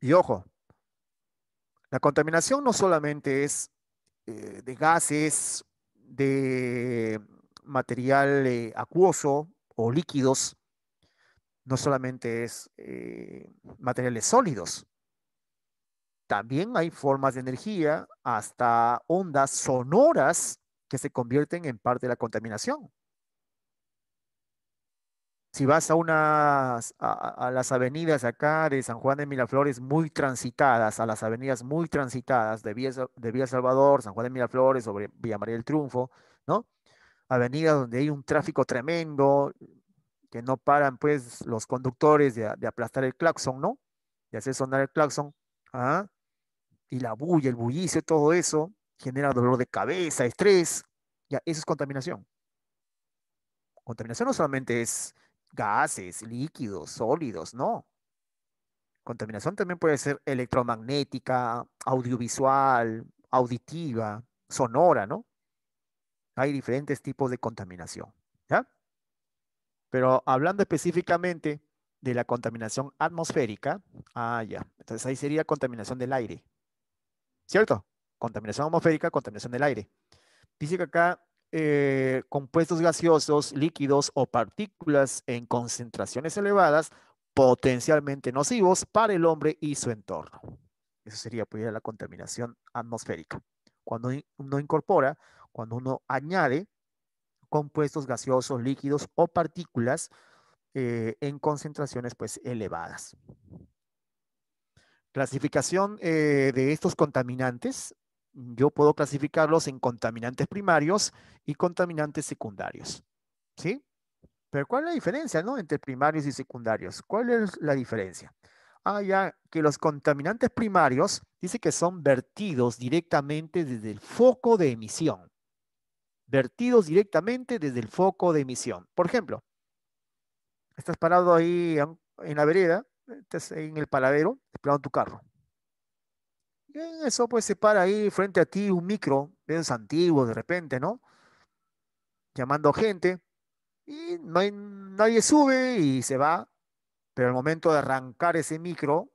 Y ojo, la contaminación no solamente es eh, de gases, de material eh, acuoso o líquidos, no solamente es eh, materiales sólidos. También hay formas de energía, hasta ondas sonoras que se convierten en parte de la contaminación si vas a unas, a, las avenidas acá de San Juan de Miraflores muy transitadas, a las avenidas muy transitadas de Vía, de Salvador, San Juan de Miraflores, sobre Villa María del Triunfo, ¿no? Avenidas donde hay un tráfico tremendo, que no paran pues los conductores de, aplastar el claxon, ¿no? De hacer sonar el claxon, ¿ah? Y la bulla, el bullicio, todo eso genera dolor de cabeza, estrés, ya, eso es contaminación. Contaminación no solamente es gases, líquidos, sólidos, no. Contaminación también puede ser electromagnética, audiovisual, auditiva, sonora, ¿no? Hay diferentes tipos de contaminación, ¿ya? Pero hablando específicamente de la contaminación atmosférica, ah, ya, entonces ahí sería contaminación del aire, ¿cierto? Contaminación atmosférica, contaminación del aire. Dice que acá eh, compuestos gaseosos, líquidos o partículas en concentraciones elevadas potencialmente nocivos para el hombre y su entorno. Eso sería pues, la contaminación atmosférica. Cuando uno incorpora, cuando uno añade compuestos gaseosos, líquidos o partículas eh, en concentraciones pues, elevadas. Clasificación eh, de estos contaminantes Mm, yo puedo clasificarlos en contaminantes primarios y contaminantes secundarios. ¿Sí? Pero ¿cuál es la diferencia ¿no? entre primarios y secundarios? ¿Cuál es la diferencia? Ah, ya que los contaminantes primarios dice que son vertidos directamente desde el foco de emisión. Vertidos directamente desde el foco de emisión. Por ejemplo, estás parado ahí en la vereda, estás en el paladero, esperando tu carro. Eh, eso pues se para ahí frente a ti un micro, de antiguo de repente, ¿no? Llamando gente. Y no hay, nadie sube y se va. Pero al momento de arrancar ese micro,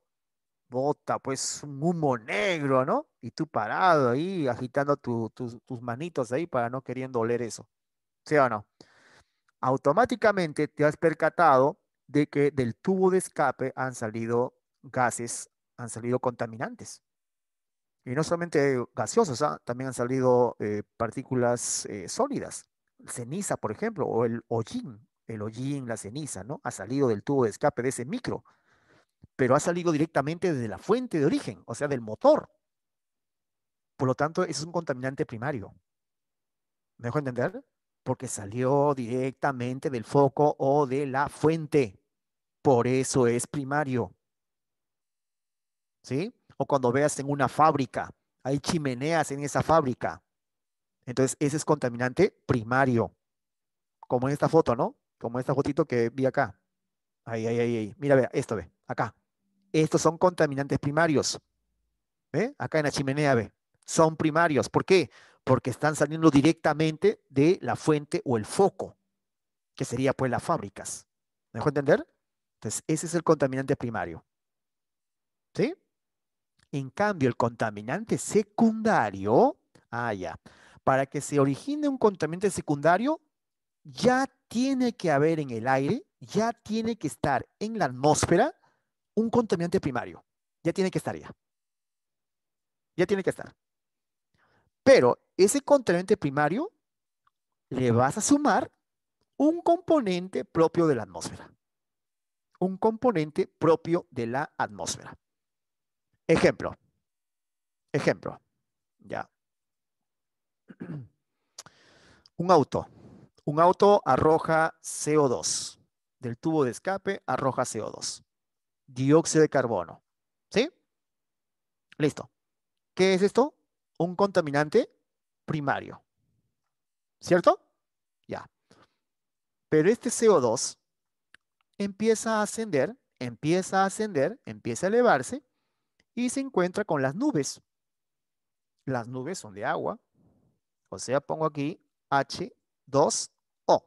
bota pues un humo negro, ¿no? Y tú parado ahí, agitando tus manitos ahí para no queriendo oler eso. ¿Sí o no? Automáticamente te has percatado de que del tubo de escape han salido gases, han salido contaminantes. Y no solamente gaseosos, ¿ah? también han salido eh, partículas eh, sólidas, ceniza, por ejemplo, o el hollín, el hollín, la ceniza, ¿no? Ha salido del tubo de escape de ese micro, pero ha salido directamente desde la fuente de origen, o sea, del motor. Por lo tanto, es un contaminante primario. ¿Me dejo entender? Porque salió directamente del foco o de la fuente. Por eso es primario. ¿Sí? o cuando veas en una fábrica, hay chimeneas en esa fábrica. Entonces, ese es contaminante primario, como en esta foto, ¿no? Como esta fotito que vi acá. Ahí, ahí, ahí, ahí. Mira, vea, esto ve, acá. Estos son contaminantes primarios. ¿Ve? Acá en la chimenea, ve. Son primarios. ¿Por qué? Porque están saliendo directamente de la fuente o el foco, que sería pues las fábricas. ¿Me dejo entender? Entonces, ese es el contaminante primario. ¿Sí? En cambio, el contaminante secundario, ah, ya, para que se origine un contaminante secundario, ya tiene que haber en el aire, ya tiene que estar en la atmósfera un contaminante primario. Ya tiene que estar ya. Ya tiene que estar. Pero ese contaminante primario le vas a sumar un componente propio de la atmósfera. Un componente propio de la atmósfera. Ejemplo. Ejemplo. Ya. Un auto. Un auto arroja CO2. Del tubo de escape arroja CO2. Dióxido de carbono. ¿Sí? Listo. ¿Qué es esto? Un contaminante primario. ¿Cierto? Ya. Pero este CO2 empieza a ascender, empieza a ascender, empieza a elevarse y se encuentra con las nubes. Las nubes son de agua, o sea, pongo aquí H2O.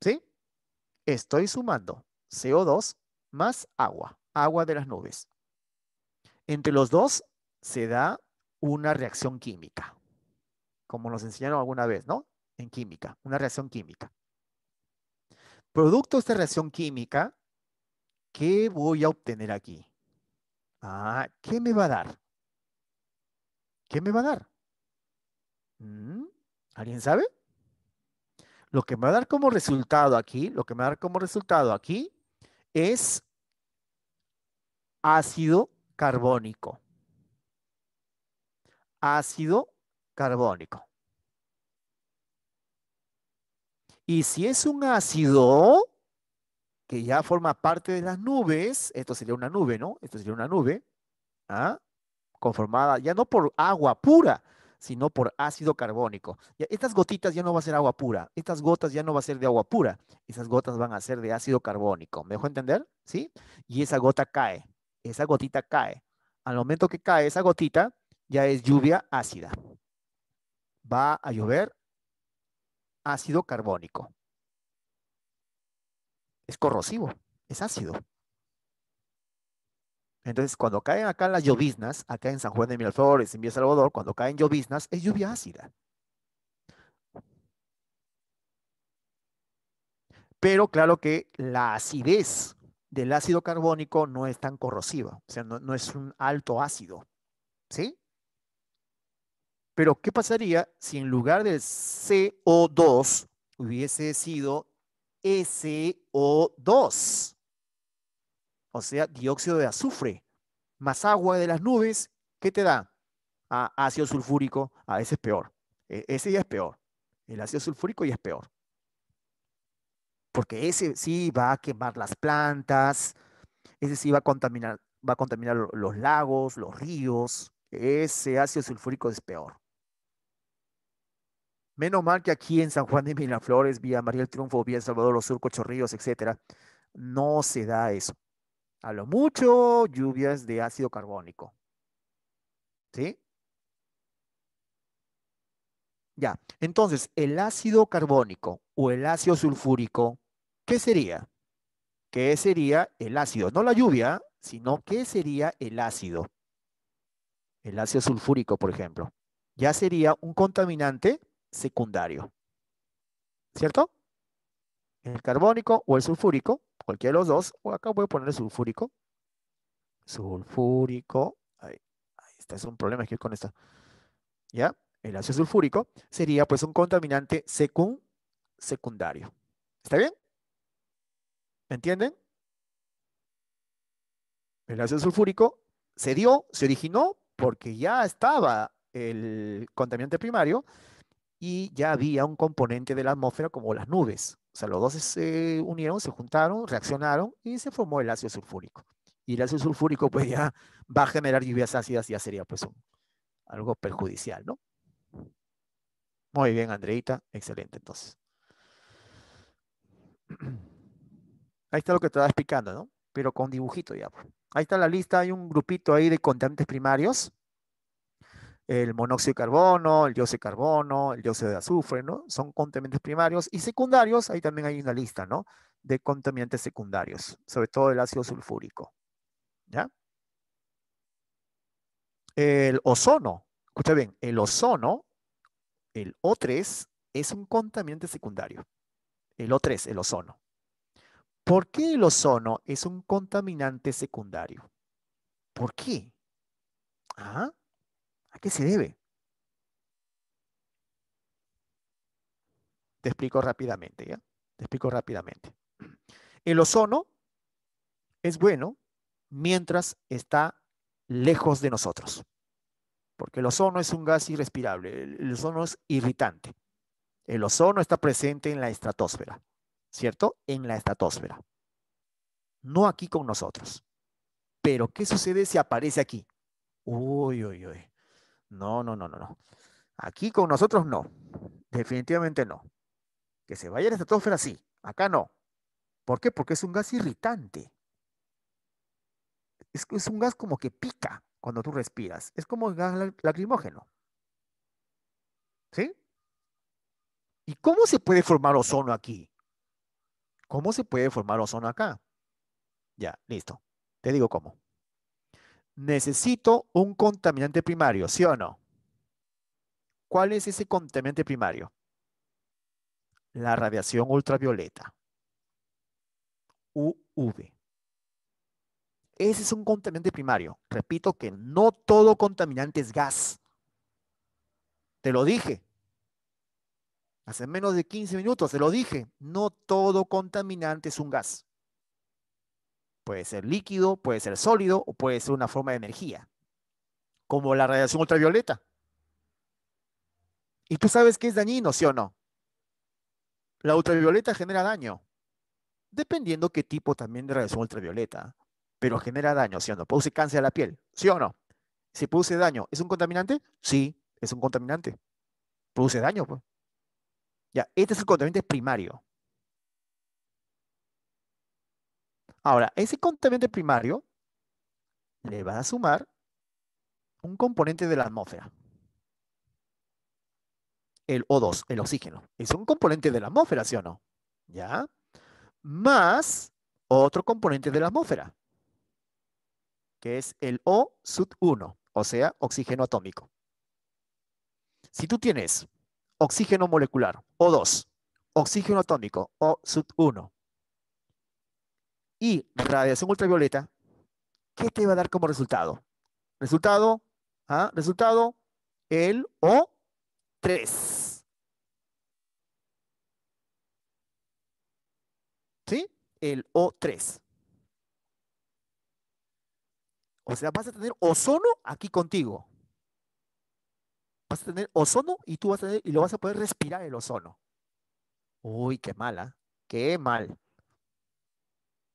¿Sí? Estoy sumando CO2 más agua, agua de las nubes. Entre los dos se da una reacción química, como nos enseñaron alguna vez, ¿no? En química, una reacción química. Producto de esta reacción química ¿qué voy a obtener aquí? Ah, ¿qué me va a dar? ¿Qué me va a dar? Mm, ¿Alguien sabe? Lo que me va a dar como resultado aquí, lo que me va a dar como resultado aquí es ácido carbónico. Ácido carbónico. Y si es un ácido, que ya forma parte de las nubes, esto sería una nube, ¿no? Esto sería una nube, ¿ah? conformada ya no por agua pura, sino por ácido carbónico. estas gotitas ya no va a ser agua pura, estas gotas ya no va a ser de agua pura, esas gotas van a ser de ácido carbónico. ¿Me dejo entender? ¿Sí? Y esa gota cae, esa gotita cae. Al momento que cae esa gotita, ya es lluvia ácida. Va a llover ácido carbónico es corrosivo, es ácido. Entonces, cuando caen acá las lloviznas, acá en San Juan de Miraflores, en Villa Salvador, cuando caen lloviznas, es lluvia ácida. Pero claro que la acidez del ácido carbónico no es tan corrosiva, o sea, no, no es un alto ácido. ¿Sí? Pero, ¿qué pasaría si en lugar del CO2 hubiese sido SO2, o sea, dióxido de azufre, más agua de las nubes, ¿qué te da? ácido sulfúrico, a ese es peor. E, ese ya es peor. El ácido sulfúrico ya es peor. Porque ese sí va a quemar las plantas, ese sí va a contaminar, va a contaminar los lagos, los ríos. Ese ácido sulfúrico es peor. Menos mal que aquí en San Juan de Miraflores, vía María el Triunfo, vía El Salvador, Los Sur, Chorrillos, etcétera, no se da eso. A lo mucho, lluvias de ácido carbónico. ¿Sí? Ya, entonces, el ácido carbónico o el ácido sulfúrico, ¿qué sería? ¿Qué sería el ácido? No la lluvia, sino ¿qué sería el ácido? El ácido sulfúrico, por ejemplo. Ya sería un contaminante secundario. ¿Cierto? El carbónico o el sulfúrico, cualquiera de los dos, o acá voy a poner el sulfúrico. Sulfúrico. Ahí, está, es un problema aquí con esta. ¿Ya? El ácido sulfúrico sería pues un contaminante secundario. ¿Está bien? ¿Me entienden? El ácido sulfúrico se dio, se originó porque ya estaba el contaminante primario y ya había un componente de la atmósfera como las nubes. O sea, los dos se unieron, se juntaron, reaccionaron y se formó el ácido sulfúrico. Y el ácido sulfúrico pues ya va a generar lluvias ácidas y ya sería pues algo perjudicial, ¿no? Muy bien, Andreita. Excelente, entonces. Ahí está lo que te estaba explicando, ¿no? Pero con dibujito ya. Pues. Ahí está la lista, hay un grupito ahí de contaminantes primarios el monóxido de carbono, el dióxido de carbono, el dióxido de azufre, ¿no? Son contaminantes primarios y secundarios, ahí también hay una lista, ¿no? De contaminantes secundarios, sobre todo el ácido sulfúrico, ¿ya? El ozono, escucha bien, el ozono, el O3, es un contaminante secundario. El O3, el ozono. ¿Por qué el ozono es un contaminante secundario? ¿Por qué? ¿Ah? ¿A qué se debe? Te explico rápidamente, ¿ya? Te explico rápidamente. El ozono es bueno mientras está lejos de nosotros, porque el ozono es un gas irrespirable, el ozono es irritante. El ozono está presente en la estratosfera, ¿cierto? En la estratosfera. No aquí con nosotros. Pero, ¿qué sucede si aparece aquí? Uy, uy, uy. No, no, no, no, no. Aquí con nosotros no. Definitivamente no. Que se vaya a la estratosfera sí. Acá no. ¿Por qué? Porque es un gas irritante. Es, es un gas como que pica cuando tú respiras. Es como el gas lacrimógeno. ¿Sí? ¿Y cómo se puede formar ozono aquí? ¿Cómo se puede formar ozono acá? Ya, listo. Te digo cómo necesito un contaminante primario, ¿sí o no? ¿Cuál es ese contaminante primario? La radiación ultravioleta, UV. Ese es un contaminante primario. Repito que no todo contaminante es gas. Te lo dije. Hace menos de 15 minutos, te lo dije. No todo contaminante es un gas. Puede ser líquido, puede ser sólido o puede ser una forma de energía, como la radiación ultravioleta. Y tú sabes qué es dañino, ¿sí o no? La ultravioleta genera daño, dependiendo qué tipo también de radiación ultravioleta, pero genera daño, ¿sí o no? Produce cáncer a la piel, ¿sí o no? Si produce daño, ¿es un contaminante? Sí, es un contaminante. Produce daño, pues. Ya, este es el contaminante primario. Ahora, ese contaminante primario le va a sumar un componente de la atmósfera. El O2, el oxígeno. Es un componente de la atmósfera, ¿sí o no? ¿Ya? Más otro componente de la atmósfera, que es el O sub 1, o sea, oxígeno atómico. Si tú tienes oxígeno molecular, O2, oxígeno atómico, O sub 1, y radiación ultravioleta, ¿qué te va a dar como resultado? Resultado, ¿ah? resultado, el O3. ¿Sí? El O3. O sea, vas a tener ozono aquí contigo. Vas a tener ozono y tú vas a y lo vas a poder respirar el ozono. Uy, qué mala, ¿ah? qué mal.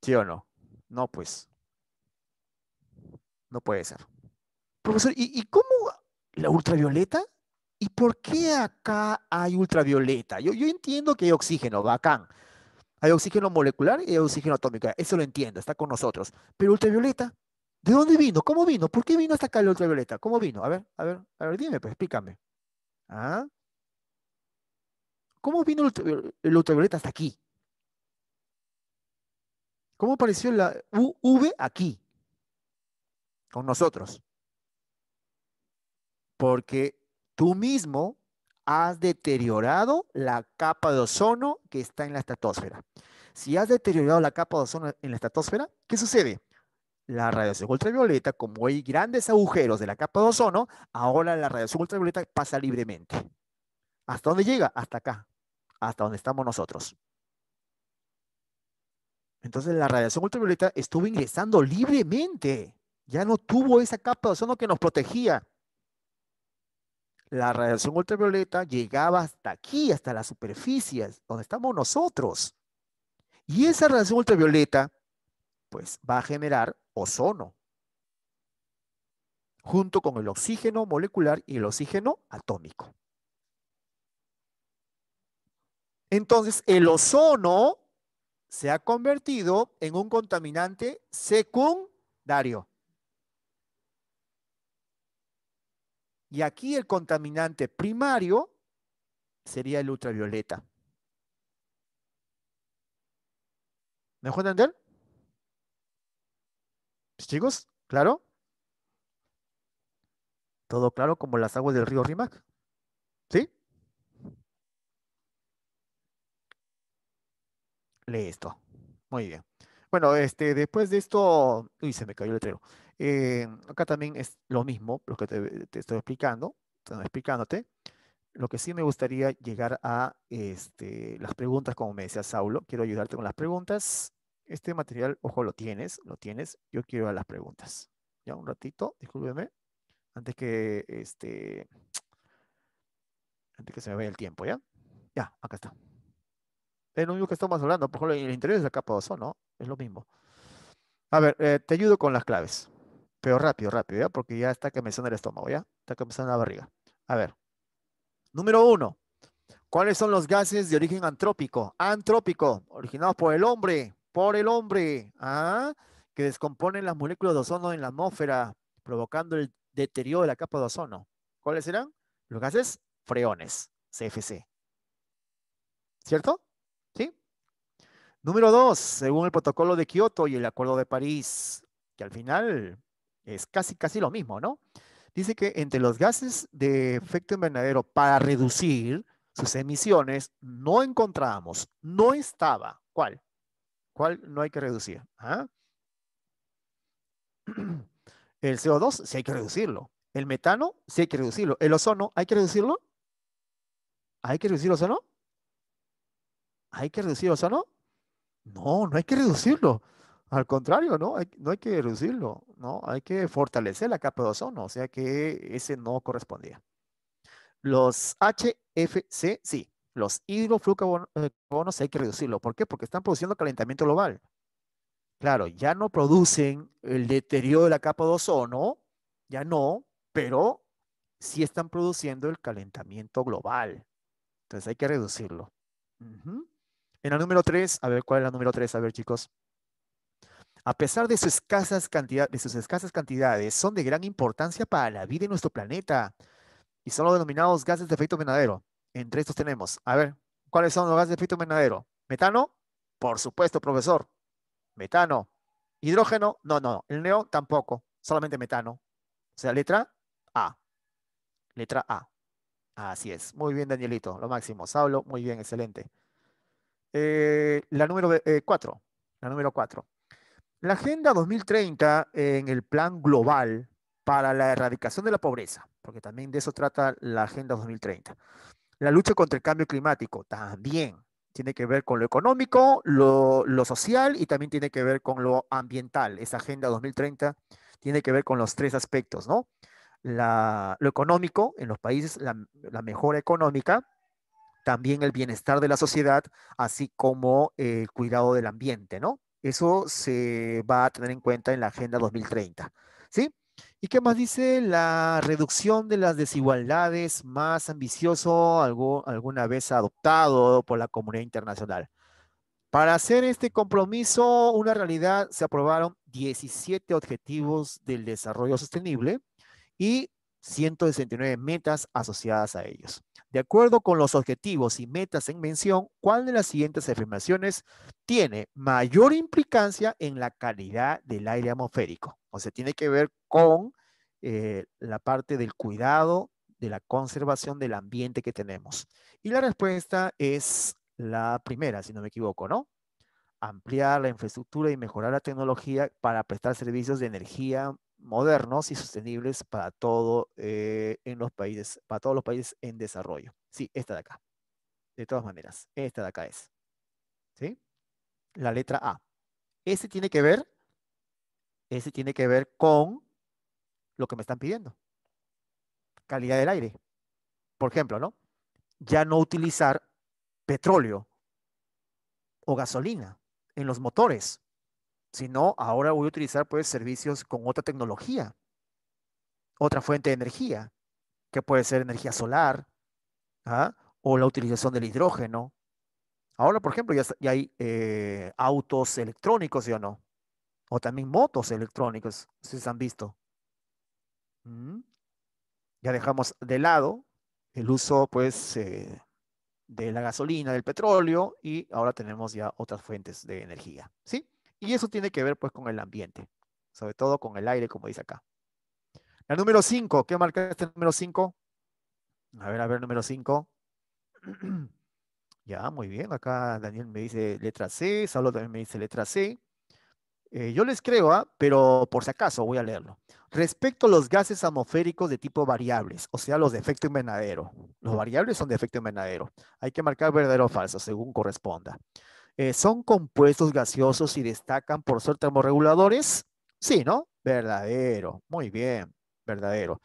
¿Sí o no? No, pues. No puede ser. Profesor, ¿y, cómo la ultravioleta? ¿Y por qué acá hay ultravioleta? Yo, yo entiendo que hay oxígeno, bacán. Hay oxígeno molecular y hay oxígeno atómico. Eso lo entiendo, está con nosotros. Pero ultravioleta, ¿de dónde vino? ¿Cómo vino? ¿Por qué vino hasta acá la ultravioleta? ¿Cómo vino? A ver, a ver, a ver, dime, pues explícame. ¿Ah? ¿Cómo vino el ultravioleta hasta aquí? ¿Cómo apareció la UV aquí? Con nosotros. Porque tú mismo has deteriorado la capa de ozono que está en la estratosfera. Si has deteriorado la capa de ozono en la estratosfera, ¿qué sucede? La radiación ultravioleta, como hay grandes agujeros de la capa de ozono, ahora la radiación ultravioleta pasa libremente. ¿Hasta dónde llega? Hasta acá, hasta donde estamos nosotros. Entonces la radiación ultravioleta estuvo ingresando libremente. Ya no tuvo esa capa de ozono que nos protegía. La radiación ultravioleta llegaba hasta aquí, hasta las superficies, donde estamos nosotros. Y esa radiación ultravioleta, pues, va a generar ozono. Junto con el oxígeno molecular y el oxígeno atómico. Entonces, el ozono se ha convertido en un contaminante secundario. Y aquí el contaminante primario sería el ultravioleta. ¿Me entender? Chicos, ¿claro? ¿Todo claro como las aguas del río Rímac ¿Sí? lee esto, Muy bien. Bueno, este, después de esto, uy, se me cayó el letrero. Eh, acá también es lo mismo, lo que te, estoy explicando, estoy explicándote. Lo que sí me gustaría llegar a este, las preguntas, como me decía Saulo, quiero ayudarte con las preguntas. Este material, ojo, lo tienes, lo tienes. Yo quiero a las preguntas. Ya un ratito, discúlpeme, antes que este, antes que se me vaya el tiempo, ¿ya? Ya, acá está. Es lo mismo que estamos hablando. Por ejemplo, el interior de la capa de ozono. Es lo mismo. A ver, eh, te ayudo con las claves. Pero rápido, rápido, ¿ya? Porque ya está que me suena el estómago, ¿ya? Está que me suena la barriga. A ver. Número uno. ¿Cuáles son los gases de origen antrópico? Antrópico, originados por el hombre, por el hombre, ¿ah? que descomponen las moléculas de ozono en la atmósfera, provocando el deterioro de la capa de ozono. ¿Cuáles serán? Los gases freones, CFC. ¿Cierto? Número dos, según el protocolo de Kioto y el Acuerdo de París, que al final es casi, casi lo mismo, ¿no? Dice que entre los gases de efecto invernadero para reducir sus emisiones, no encontramos, no estaba. ¿Cuál? ¿Cuál no hay que reducir? ¿Ah? El CO2 sí hay que reducirlo. El metano sí hay que reducirlo. El ozono hay que reducirlo. ¿Hay que reducir ozono? ¿Hay que reducir ozono? No, no hay que reducirlo. Al contrario, no hay, no hay que reducirlo, ¿no? Hay que fortalecer la capa de ozono, o sea que ese no correspondía. Los HFC, sí, los hidrofluorocarbonos eh, hay que reducirlo. ¿Por qué? Porque están produciendo calentamiento global. Claro, ya no producen el deterioro de la capa de ozono, ya no, pero sí están produciendo el calentamiento global. Entonces hay que reducirlo. En la número 3, a ver, ¿cuál es la número 3? A ver, chicos. A pesar de sus, escasas cantidades, son de gran importancia para la vida en nuestro planeta y son los denominados gases de efecto invernadero. Entre estos tenemos, a ver, ¿cuáles son los gases de efecto invernadero? ¿Metano? Por supuesto, profesor. Metano. ¿Hidrógeno? No, no, el neón tampoco, solamente metano. O sea, letra A. Letra A. Así es. Muy bien, Danielito, lo máximo. Saulo, muy bien, excelente. Eh, la número 4. Eh, la número 4. La Agenda 2030 en el Plan Global para la Erradicación de la Pobreza, porque también de eso trata la Agenda 2030. La lucha contra el cambio climático también tiene que ver con lo económico, lo, lo social y también tiene que ver con lo ambiental. Esa Agenda 2030 tiene que ver con los tres aspectos, ¿no? lo económico en los países, la mejora económica, también el bienestar de la sociedad, así como el cuidado del ambiente, ¿no? Eso se va a tener en cuenta en la Agenda 2030, ¿sí? ¿Y qué más dice? La reducción de las desigualdades más ambicioso algo, alguna vez adoptado por la comunidad internacional. Para hacer este compromiso una realidad, se aprobaron 17 objetivos del desarrollo sostenible y 169 metas asociadas a ellos. De acuerdo con los objetivos y metas en mención, ¿cuál de las siguientes afirmaciones tiene mayor implicancia en la calidad del aire atmosférico? O sea, tiene que ver con eh, la parte del cuidado, de la conservación del ambiente que tenemos. Y la respuesta es la primera, si no me equivoco, ¿no? Ampliar la infraestructura y mejorar la tecnología para prestar servicios de energía modernos y sostenibles para todo eh, en los países, para todos los países en desarrollo. Sí, esta de acá. De todas maneras, esta de acá es. La letra A. Ese tiene que ver, ese tiene que ver con lo que me están pidiendo. Calidad del aire. Por ejemplo, ¿no? Ya no utilizar petróleo o gasolina en los motores si no, ahora voy a utilizar pues servicios con otra tecnología, otra fuente de energía, que puede ser energía solar ¿ah? o la utilización del hidrógeno. Ahora, por ejemplo, ya, hay eh, autos electrónicos, ¿sí o no? O también motos electrónicos, si se han visto. Mm. Ya dejamos de lado el uso, pues, eh, de la gasolina, del petróleo, y ahora tenemos ya otras fuentes de energía, ¿sí? Y eso tiene que ver pues con el ambiente, sobre todo con el aire, como dice acá. La número 5, ¿qué marca este número 5? A ver, a ver, número 5. ya, muy bien, acá Daniel me dice letra C, Saulo también me dice letra C. Eh, yo les creo, ¿ah? pero por si acaso voy a leerlo. Respecto a los gases atmosféricos de tipo variables, o sea, los de efecto invernadero. Los variables son de efecto invernadero. Hay que marcar verdadero o falso, según corresponda. Eh, ¿Son compuestos gaseosos y destacan por ser termorreguladores? Sí, ¿no? Verdadero. Muy bien, verdadero.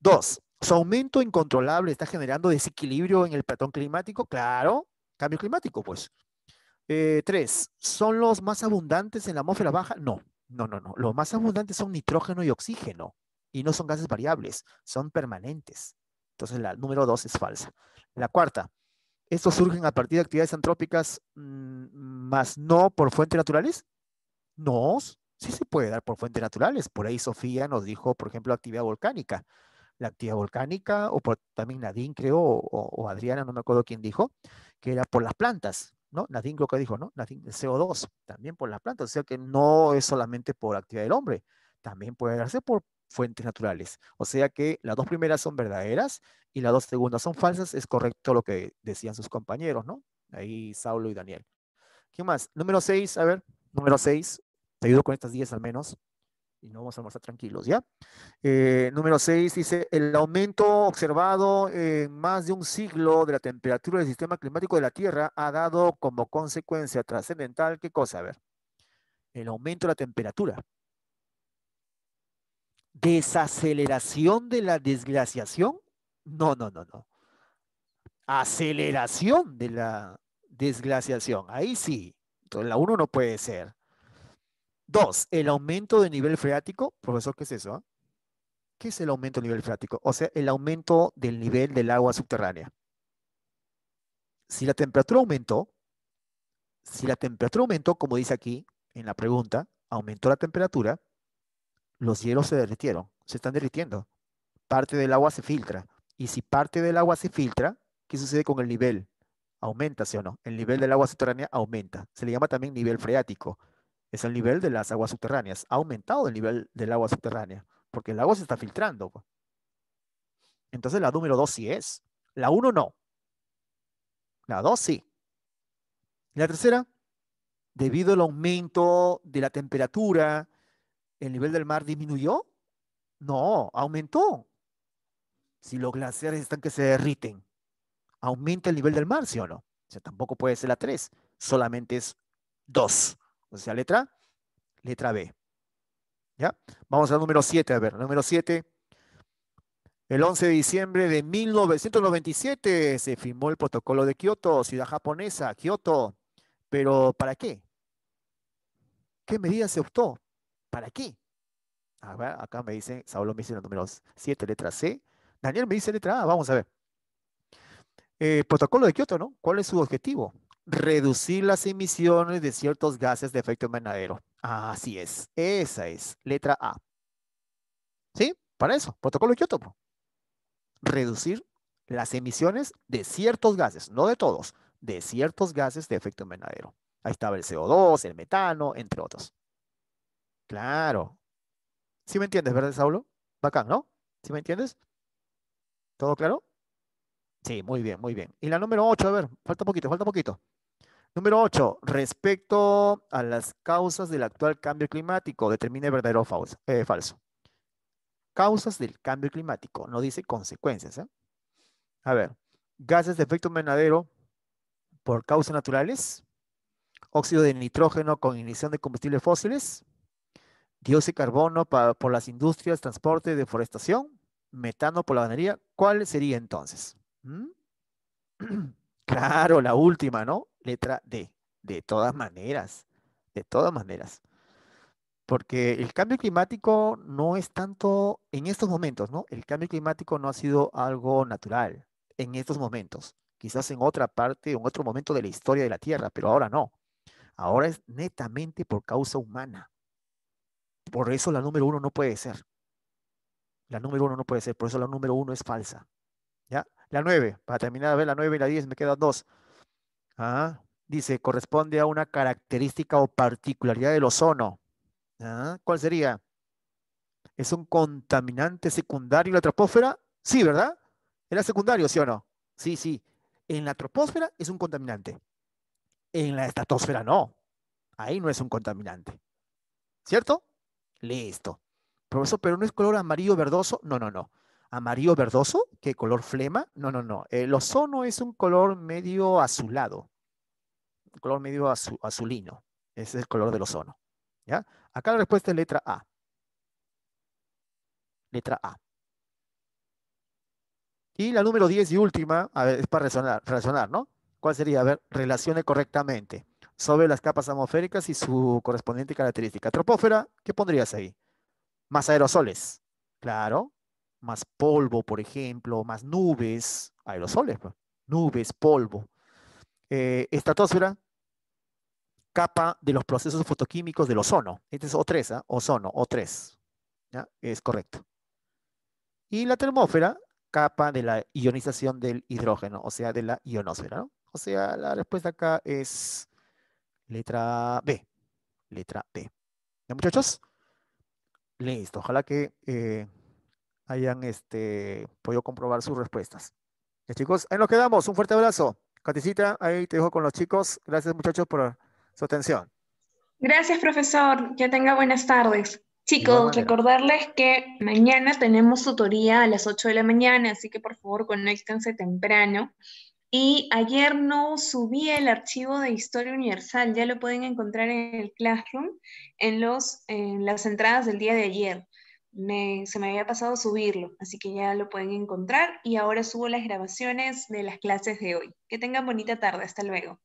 Dos, su aumento incontrolable está generando desequilibrio en el patrón climático. Claro, cambio climático, pues. Eh, tres, ¿son los más abundantes en la atmósfera baja? No, no, no, no. Los más abundantes son nitrógeno y oxígeno y no son gases variables, son permanentes. Entonces la número dos es falsa. La cuarta, estos surgen a partir de actividades antrópicas, mm, más no por fuentes naturales? No, sí se puede dar por fuentes naturales. Por ahí Sofía nos dijo, por ejemplo, actividad volcánica. La actividad volcánica, o también Nadine creo, o, Adriana, no me acuerdo quién dijo, que era por las plantas, ¿no? Nadine creo que dijo, ¿no? Nadine, el CO2, también por las plantas. O sea que no es solamente por actividad del hombre, también puede darse por fuentes naturales. O sea que las dos primeras son verdaderas y las dos segundas son falsas. Es correcto lo que decían sus compañeros, ¿no? Ahí Saulo y Daniel. ¿Qué más? Número seis, a ver, número seis, Te ayudo con estas diez al menos y no vamos a estar tranquilos, ¿ya? Eh, número seis dice, el aumento observado en más de un siglo de la temperatura del sistema climático de la Tierra ha dado como consecuencia trascendental, ¿qué cosa? A ver, el aumento de la temperatura desaceleración de la desglaciación. No, no, no, no. Aceleración de la desglaciación. Ahí sí. Entonces, la 1 no puede ser. 2. El aumento del nivel freático. Profesor, ¿qué es eso? Ah? ¿Qué es el aumento del nivel freático? O sea, el aumento del nivel del agua subterránea. Si la temperatura aumentó, si la temperatura aumentó, como dice aquí en la pregunta, aumentó la temperatura, los hielos se derritieron, se están derritiendo. Parte del agua se filtra. Y si parte del agua se filtra, ¿qué sucede con el nivel? Aumenta, ¿sí o no? El nivel del agua subterránea aumenta. Se le llama también nivel freático. Es el nivel de las aguas subterráneas. Ha aumentado el nivel del agua subterránea, porque el agua se está filtrando. Pues. Entonces la número dos sí es. La uno no. La dos sí. La tercera, debido al aumento de la temperatura, ¿El nivel del mar disminuyó? No, aumentó. Si los glaciares están que se derriten, aumenta el nivel del mar, ¿sí o no? O sea, tampoco puede ser la 3, solamente es 2. O sea, letra, letra B. ¿Ya? Vamos al número 7, a ver, número 7. El 11 de diciembre de 1997 se firmó el protocolo de Kioto, ciudad japonesa, Kioto. Pero ¿para qué? ¿Qué medida se optó? ¿Para qué? A ver, acá me dice, Saulo me dice el número 7, letra C. Daniel me dice letra A, vamos a ver. Eh, protocolo de Kioto, ¿no? ¿Cuál es su objetivo? Reducir las emisiones de ciertos gases de efecto invernadero. Así es, esa es, letra A. ¿Sí? Para eso, protocolo de Kioto. Reducir las emisiones de ciertos gases, no de todos, de ciertos gases de efecto invernadero. Ahí estaba el CO2, el metano, entre otros. Claro. ¿Sí me entiendes, verdad, Saulo? Bacán, ¿no? ¿Sí me entiendes? ¿Todo claro? Sí, muy bien, muy bien. Y la número 8, a ver, falta poquito, falta poquito. Número 8, respecto a las causas del actual cambio climático, determine verdadero o eh, falso. Causas del cambio climático, no dice consecuencias. ¿eh? A ver, gases de efecto invernadero por causas naturales, óxido de nitrógeno con ignición de combustibles fósiles, dióxido de carbono por las industrias, transporte, deforestación, metano por la ganadería. ¿cuál sería entonces? ¿Mm? Claro, la última, ¿no? Letra D. De todas maneras, de todas maneras. Porque el cambio climático no es tanto en estos momentos, ¿no? El cambio climático no ha sido algo natural en estos momentos. Quizás en otra parte, en otro momento de la historia de la Tierra, pero ahora no. Ahora es netamente por causa humana. Por eso la número uno no puede ser. La número uno no puede ser, por eso la número uno es falsa. ¿Ya? La nueve, para terminar a ver la nueve y la diez, me quedan dos. Ah, dice, corresponde a una característica o particularidad del ozono. Ah, ¿Cuál sería? ¿Es un contaminante secundario en la troposfera? Sí, ¿verdad? ¿Era secundario, sí o no? Sí, sí. En la troposfera es un contaminante. En la estratosfera no. Ahí no es un contaminante. ¿Cierto? esto. Profesor, pero no es color amarillo verdoso. No, no, no. Amarillo verdoso, ¿qué color flema? No, no, no. Eh, el ozono es un color medio azulado. Un color medio azulino. Ese es el color del ozono. ¿Ya? Acá la respuesta es letra A. Letra A. Y la número 10 y última, a ver, es para relacionar, ¿no? ¿Cuál sería? A ver, relacione correctamente sobre las capas atmosféricas y su correspondiente característica. Tropósfera, ¿qué pondrías ahí? Más aerosoles, claro, más polvo, por ejemplo, más nubes, aerosoles, pues. nubes, polvo. Eh, capa de los procesos fotoquímicos del ozono. Este es O3, ¿ah? ozono, O3. Es correcto. Y la termósfera, capa de la ionización del hidrógeno, o sea, de la ionosfera. O sea, la respuesta acá es Letra B. Letra B. ¿Ya muchachos? Listo. Ojalá que eh, hayan este, podido comprobar sus respuestas. Ya chicos, ahí nos quedamos. Un fuerte abrazo. Caticita, ahí te dejo con los chicos. Gracias muchachos por su atención. Gracias profesor. Que tenga buenas tardes. Chicos, recordarles que mañana tenemos tutoría a las 8 de la mañana, así que por favor conéctense temprano. Y ayer no subí el archivo de Historia Universal, ya lo pueden encontrar en el Classroom, en, los, las entradas del día de ayer. se me había pasado subirlo, así que ya lo pueden encontrar y ahora subo las grabaciones de las clases de hoy. Que tengan bonita tarde, hasta luego.